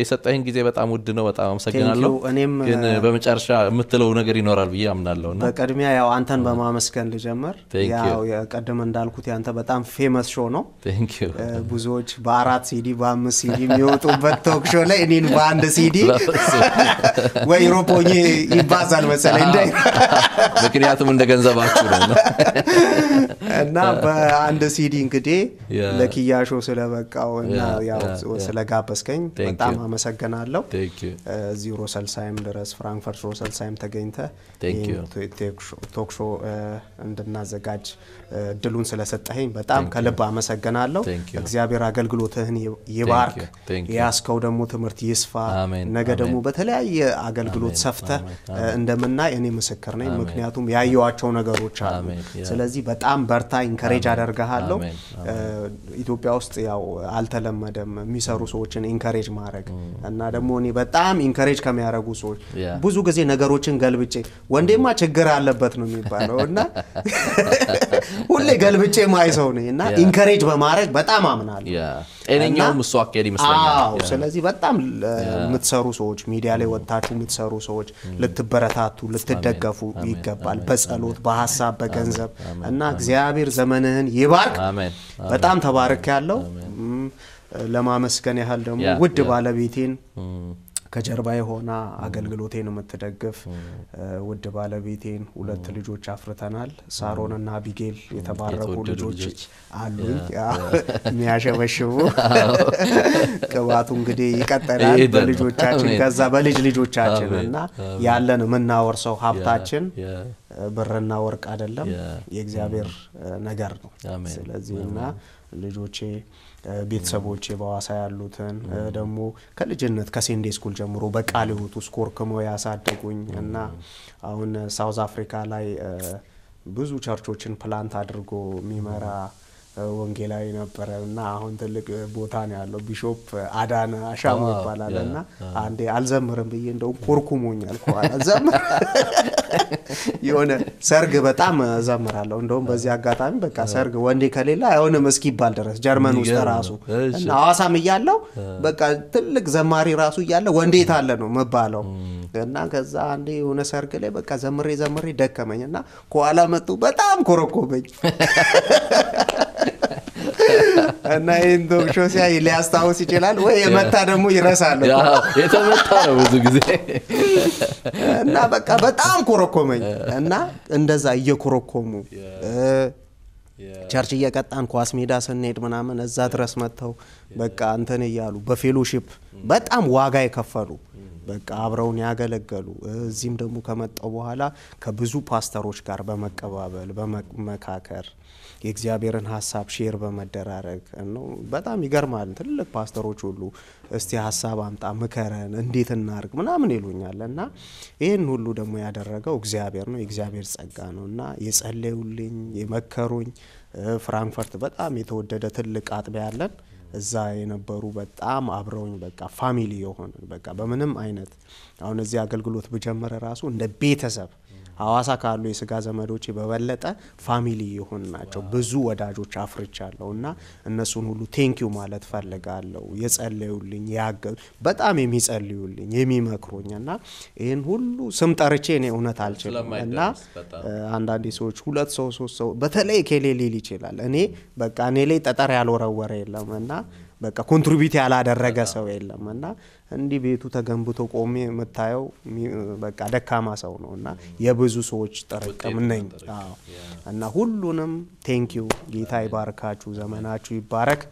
የሰጠህን ጊዜ በጣም ውድ ነው። በጣም አመሰግናለሁ። እኔም ግን በመጨረሻ የምትለው ነገር ይኖራል ብዬ አምናለሁ። ና በቅድሚያ ያው አንተን በማመስገን ልጀምር። ያው ቀደም እንዳልኩት ያንተ በጣም ፌመስ ሾ ነው። ብዙዎች በአራት ሲዲ በአምስት ሲዲ የሚወጡበት ቶክ ሾ ላይ እኔን በአንድ ሲዲ ወይ ሮፖኝ ይባዛል መሰለኝ። ምክንያቱም እንደ ገንዘባችሁ ነው እና በአንድ ሲዲ እንግዲህ ለኪያሾ ስለበቃው እና ስለጋበስከኝ በጣም አመሰግናለሁ። እዚህ ሮሰልሳይም ድረስ ፍራንክፈርት ሮሰልሳይም ተገኝተ ቶክሾ እንድናዘጋጅ እድሉን ስለሰጠኝ በጣም ከልብ አመሰግናለሁ። እግዚአብሔር አገልግሎትህን ይባርክ፣ የያዝከው ደግሞ ትምህርት ይስፋ። ነገ ደግሞ በተለያየ አገልግሎት ሰፍተ እንደምናይ እኔ ምስክር ነኝ። ምክንያቱም ያየዋቸው ነገሮች አሉ። ስለዚህ በጣም በርታ። እንድትበረታ ኢንከሬጅ አደርግሃለሁ። ኢትዮጵያ ውስጥ ያው አልተለመደም የሚሰሩ ሰዎችን ኢንከሬጅ ማድረግ እና ደግሞ እኔ በጣም ኢንከሬጅ ከሚያደረጉ ሰዎች ብዙ ጊዜ ነገሮችን ገልብጬ ወንዴማ ችግር አለበት ነው የሚባለው እና ሁሌ ገልብጬ ማይ ሰው ነኝ እና ኢንከሬጅ በማድረግ በጣም አምናለሁ። ጤነኛውም እሱ አካሄድ ይመስለኛል። ስለዚህ በጣም የምትሰሩ ሰዎች ሚዲያ ላይ ወጥታችሁ የምትሰሩ ሰዎች ልትበረታቱ፣ ልትደገፉ ይገባል። በጸሎት፣ በሀሳብ፣ በገንዘብ እና እግዚአብሔር እግዚአብሔር ዘመንህን ይባርክ። በጣም ተባርክ ያለው ለማመስገን ያህል ደግሞ ውድ ባለቤቴን ከጀርባ የሆና አገልግሎቴን የምትደግፍ ውድ ባለቤቴን ሁለት ልጆች አፍርተናል። ሳሮን እና አቢጌል የተባረኩ ልጆች አሉኝ የሚያሸበሽቡ። ቅባቱ እንግዲህ ይቀጠላል በልጆቻችን ከዛ በልጅ ልጆቻችን እና ያለን የምናወርሰው ሀብታችን ብርና ወርቅ አይደለም፣ የእግዚአብሔር ነገር ነው። ስለዚህ እና ልጆቼ ቤተሰቦች በዋሳ ያሉትን ደግሞ ከልጅነት ከሴንዴ ስኩል ጀምሮ በቃል ህይወት ውስጥ ኮርክመው ያሳደጉኝ እና አሁን ሳውዝ አፍሪካ ላይ ብዙ ቸርቾችን ፕላንት አድርጎ የሚመራ ወንጌላዊ ነበረ እና አሁን ትልቅ ቦታ ነው ያለው። ቢሾፕ አዳነ አሻሙ ይባላል እና አንዴ አልዘምርም ብዬ እንደውም ኮርኩሞኛል ከኋላ ዘምር የሆነ ሰርግ በጣም ዘምራለሁ። እንደውም በዚህ አጋጣሚ በቃ ሰርግ ወንዴ ከሌለ አይሆንም ይባል ድረስ ጀርመን ውስጥ ራሱ እና አዋሳም እያለው በቃ ትልቅ ዘማሪ ራሱ እያለ ወንዴ ታለ ነው መባለው እና ከዛ አንዴ የሆነ ሰርግ ላይ በቃ ዘምሬ ዘምሬ ደከመኝ እና ከኋላ መጡ በጣም ኮረኮበኝ እና ይህን ዶክሾ ሲያይ ሊያስታውስ ይችላል ወይ የመታ ደግሞ ይረሳል የተመታ ነው ብዙ ጊዜ እና በቃ በጣም ኮረኮመኝ እና እንደዛ እየኮረኮሙ ቸርች እየቀጣን ኳስ ሜዳ ስንሄድ ምናምን እዛ ድረስ መጥተው በቃ እንትን እያሉ በፌሎሺፕ በጣም ዋጋ የከፈሉ በቃ አብረውን ያገለገሉ እዚህም ደግሞ ከመጣው በኋላ ከብዙ ፓስተሮች ጋር በመቀባበል በመካከር የእግዚአብሔርን ሀሳብ ሼር በመደራረግ ነው። በጣም ይገርማል። ትልልቅ ፓስተሮች ሁሉ እስቲ ሀሳብ አምጣ፣ ምከረን፣ እንዴት እናርግ ምናምን ይሉኛል። እና ይህን ሁሉ ደግሞ ያደረገው እግዚአብሔር ነው፣ የእግዚአብሔር ጸጋ ነው። እና የጸለዩልኝ የመከሩኝ ፍራንክፈርት በጣም የተወደደ ትልቅ አጥቢያ ያለን እዛ የነበሩ በጣም አብረውኝ በቃ ፋሚሊ የሆነ በቃ በምንም አይነት አሁን እዚህ አገልግሎት ብጀመረ ራሱ እንደ ቤተሰብ ሀዋሳ ካሉ የስጋ ዘመዶች በበለጠ ፋሚሊ የሆን ናቸው። ብዙ ወዳጆች አፍርቻለሁ እና እነሱን ሁሉ ቴንኪዩ ማለት ፈልጋለሁ። የጸለዩልኝ ያገዙ፣ በጣም የሚጸልዩልኝ የሚመክሩኝ እና ይህን ሁሉ ስም ጠርቼ እኔ እውነት አልችልም እና አንዳንዴ ሰዎች ሁለት ሰው ሶስት ሰው በተለይ ኬሌ ሊል ይችላል። እኔ በቃ እኔ ላይ ጠጠር ያልወረወረ የለም እና በቃ ኮንትሪቢዩት ያላደረገ ሰው የለም እና እንዲህ ቤቱ ተገንብቶ ቆሜ የምታየው በቃ ደካማ ሰው ነው እና የብዙ ሰዎች ጥርቅም ነኝ እና ሁሉንም ቴንኪዩ ጌታ ይባርካችሁ፣ ዘመናችሁ ይባረክ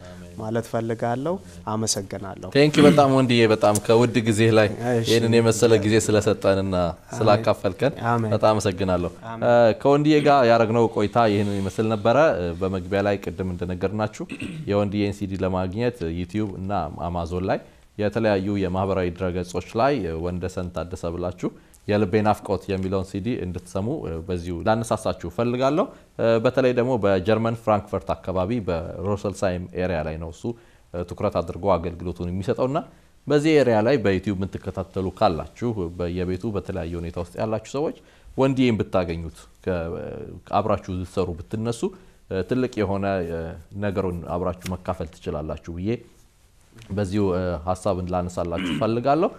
ማለት ፈልጋለሁ። አመሰግናለሁ። ቴንኪዩ በጣም ወንድዬ፣ በጣም ከውድ ጊዜ ላይ ይህንን የመሰለ ጊዜ ስለሰጠንና ስላካፈልከን በጣም አመሰግናለሁ። ከወንድዬ ጋር ያረግነው ቆይታ ይህንን ይመስል ነበረ። በመግቢያ ላይ ቅድም እንደነገርናችሁ የወንድዬን ሲዲ ለማግኘት ዩቲዩብ እና አማዞን ላይ የተለያዩ የማህበራዊ ድረገጾች ላይ ወንደሰን ታደሰ ብላችሁ የልቤ ናፍቆት የሚለውን ሲዲ እንድትሰሙ በዚሁ ላነሳሳችሁ ፈልጋለሁ። በተለይ ደግሞ በጀርመን ፍራንክፈርት አካባቢ በሮሰልሳይም ኤሪያ ላይ ነው እሱ ትኩረት አድርጎ አገልግሎቱን የሚሰጠውና በዚህ ኤሪያ ላይ በዩቲዩብ የምትከታተሉ ካላችሁ በየቤቱ በተለያየ ሁኔታ ውስጥ ያላችሁ ሰዎች ወንዲም ብታገኙት አብራችሁ ልትሰሩ ብትነሱ ትልቅ የሆነ ነገሩን አብራችሁ መካፈል ትችላላችሁ ብዬ በዚሁ ሀሳብ ላነሳላችሁ ፈልጋለሁ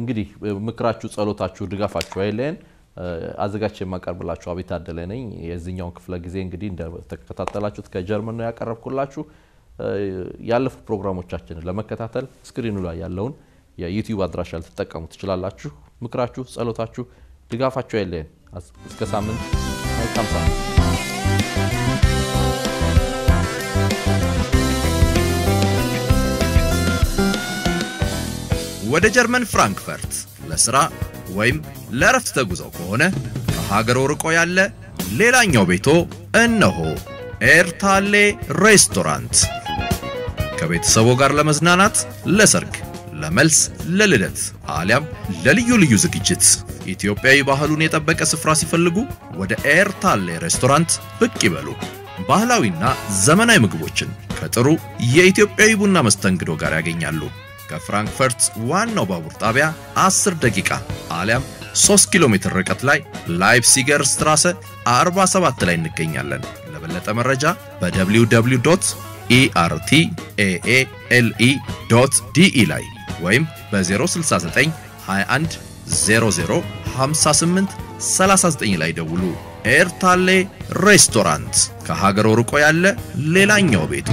እንግዲህ ምክራችሁ፣ ጸሎታችሁ፣ ድጋፋችሁ አይለን። አዘጋጅ የማቀርብላችሁ አቤት አደለ ነኝ። ክፍለ ጊዜ እንግዲህ እንደተከታተላችሁት ከጀርመን ነው ያቀረብኩላችሁ። ያለፉ ፕሮግራሞቻችንን ለመከታተል ስክሪኑ ላይ ያለውን የዩቲዩብ አድራሻ ልትጠቀሙ ትችላላችሁ። ምክራችሁ፣ ጸሎታችሁ፣ ድጋፋችሁ አይለን። እስከ ሳምንት መልካም ሳምንት። ወደ ጀርመን ፍራንክፈርት ለስራ ወይም ለእረፍት ተጉዘው ከሆነ ከሀገሮ ርቆ ያለ ሌላኛው ቤቶ እነሆ ኤርታሌ ሬስቶራንት። ከቤተሰቦ ጋር ለመዝናናት፣ ለሰርግ፣ ለመልስ፣ ለልደት አሊያም ለልዩ ልዩ ዝግጅት ኢትዮጵያዊ ባህሉን የጠበቀ ስፍራ ሲፈልጉ ወደ ኤርታሌ ሬስቶራንት ብቅ ይበሉ። ባህላዊና ዘመናዊ ምግቦችን ከጥሩ የኢትዮጵያዊ ቡና መስተንግዶ ጋር ያገኛሉ። ከፍራንክፈርት ዋናው ባቡር ጣቢያ 10 ደቂቃ አሊያም 3 ኪሎ ሜትር ርቀት ላይ ላይፕሲገር ስትራሰ 47 ላይ እንገኛለን። ለበለጠ መረጃ በwww.ertaale.de e e ላይ ወይም በ069 21 39 ላይ ደውሉ። ኤርታሌ ሬስቶራንት ከሀገር ርቆ ያለ ሌላኛው ቤቱ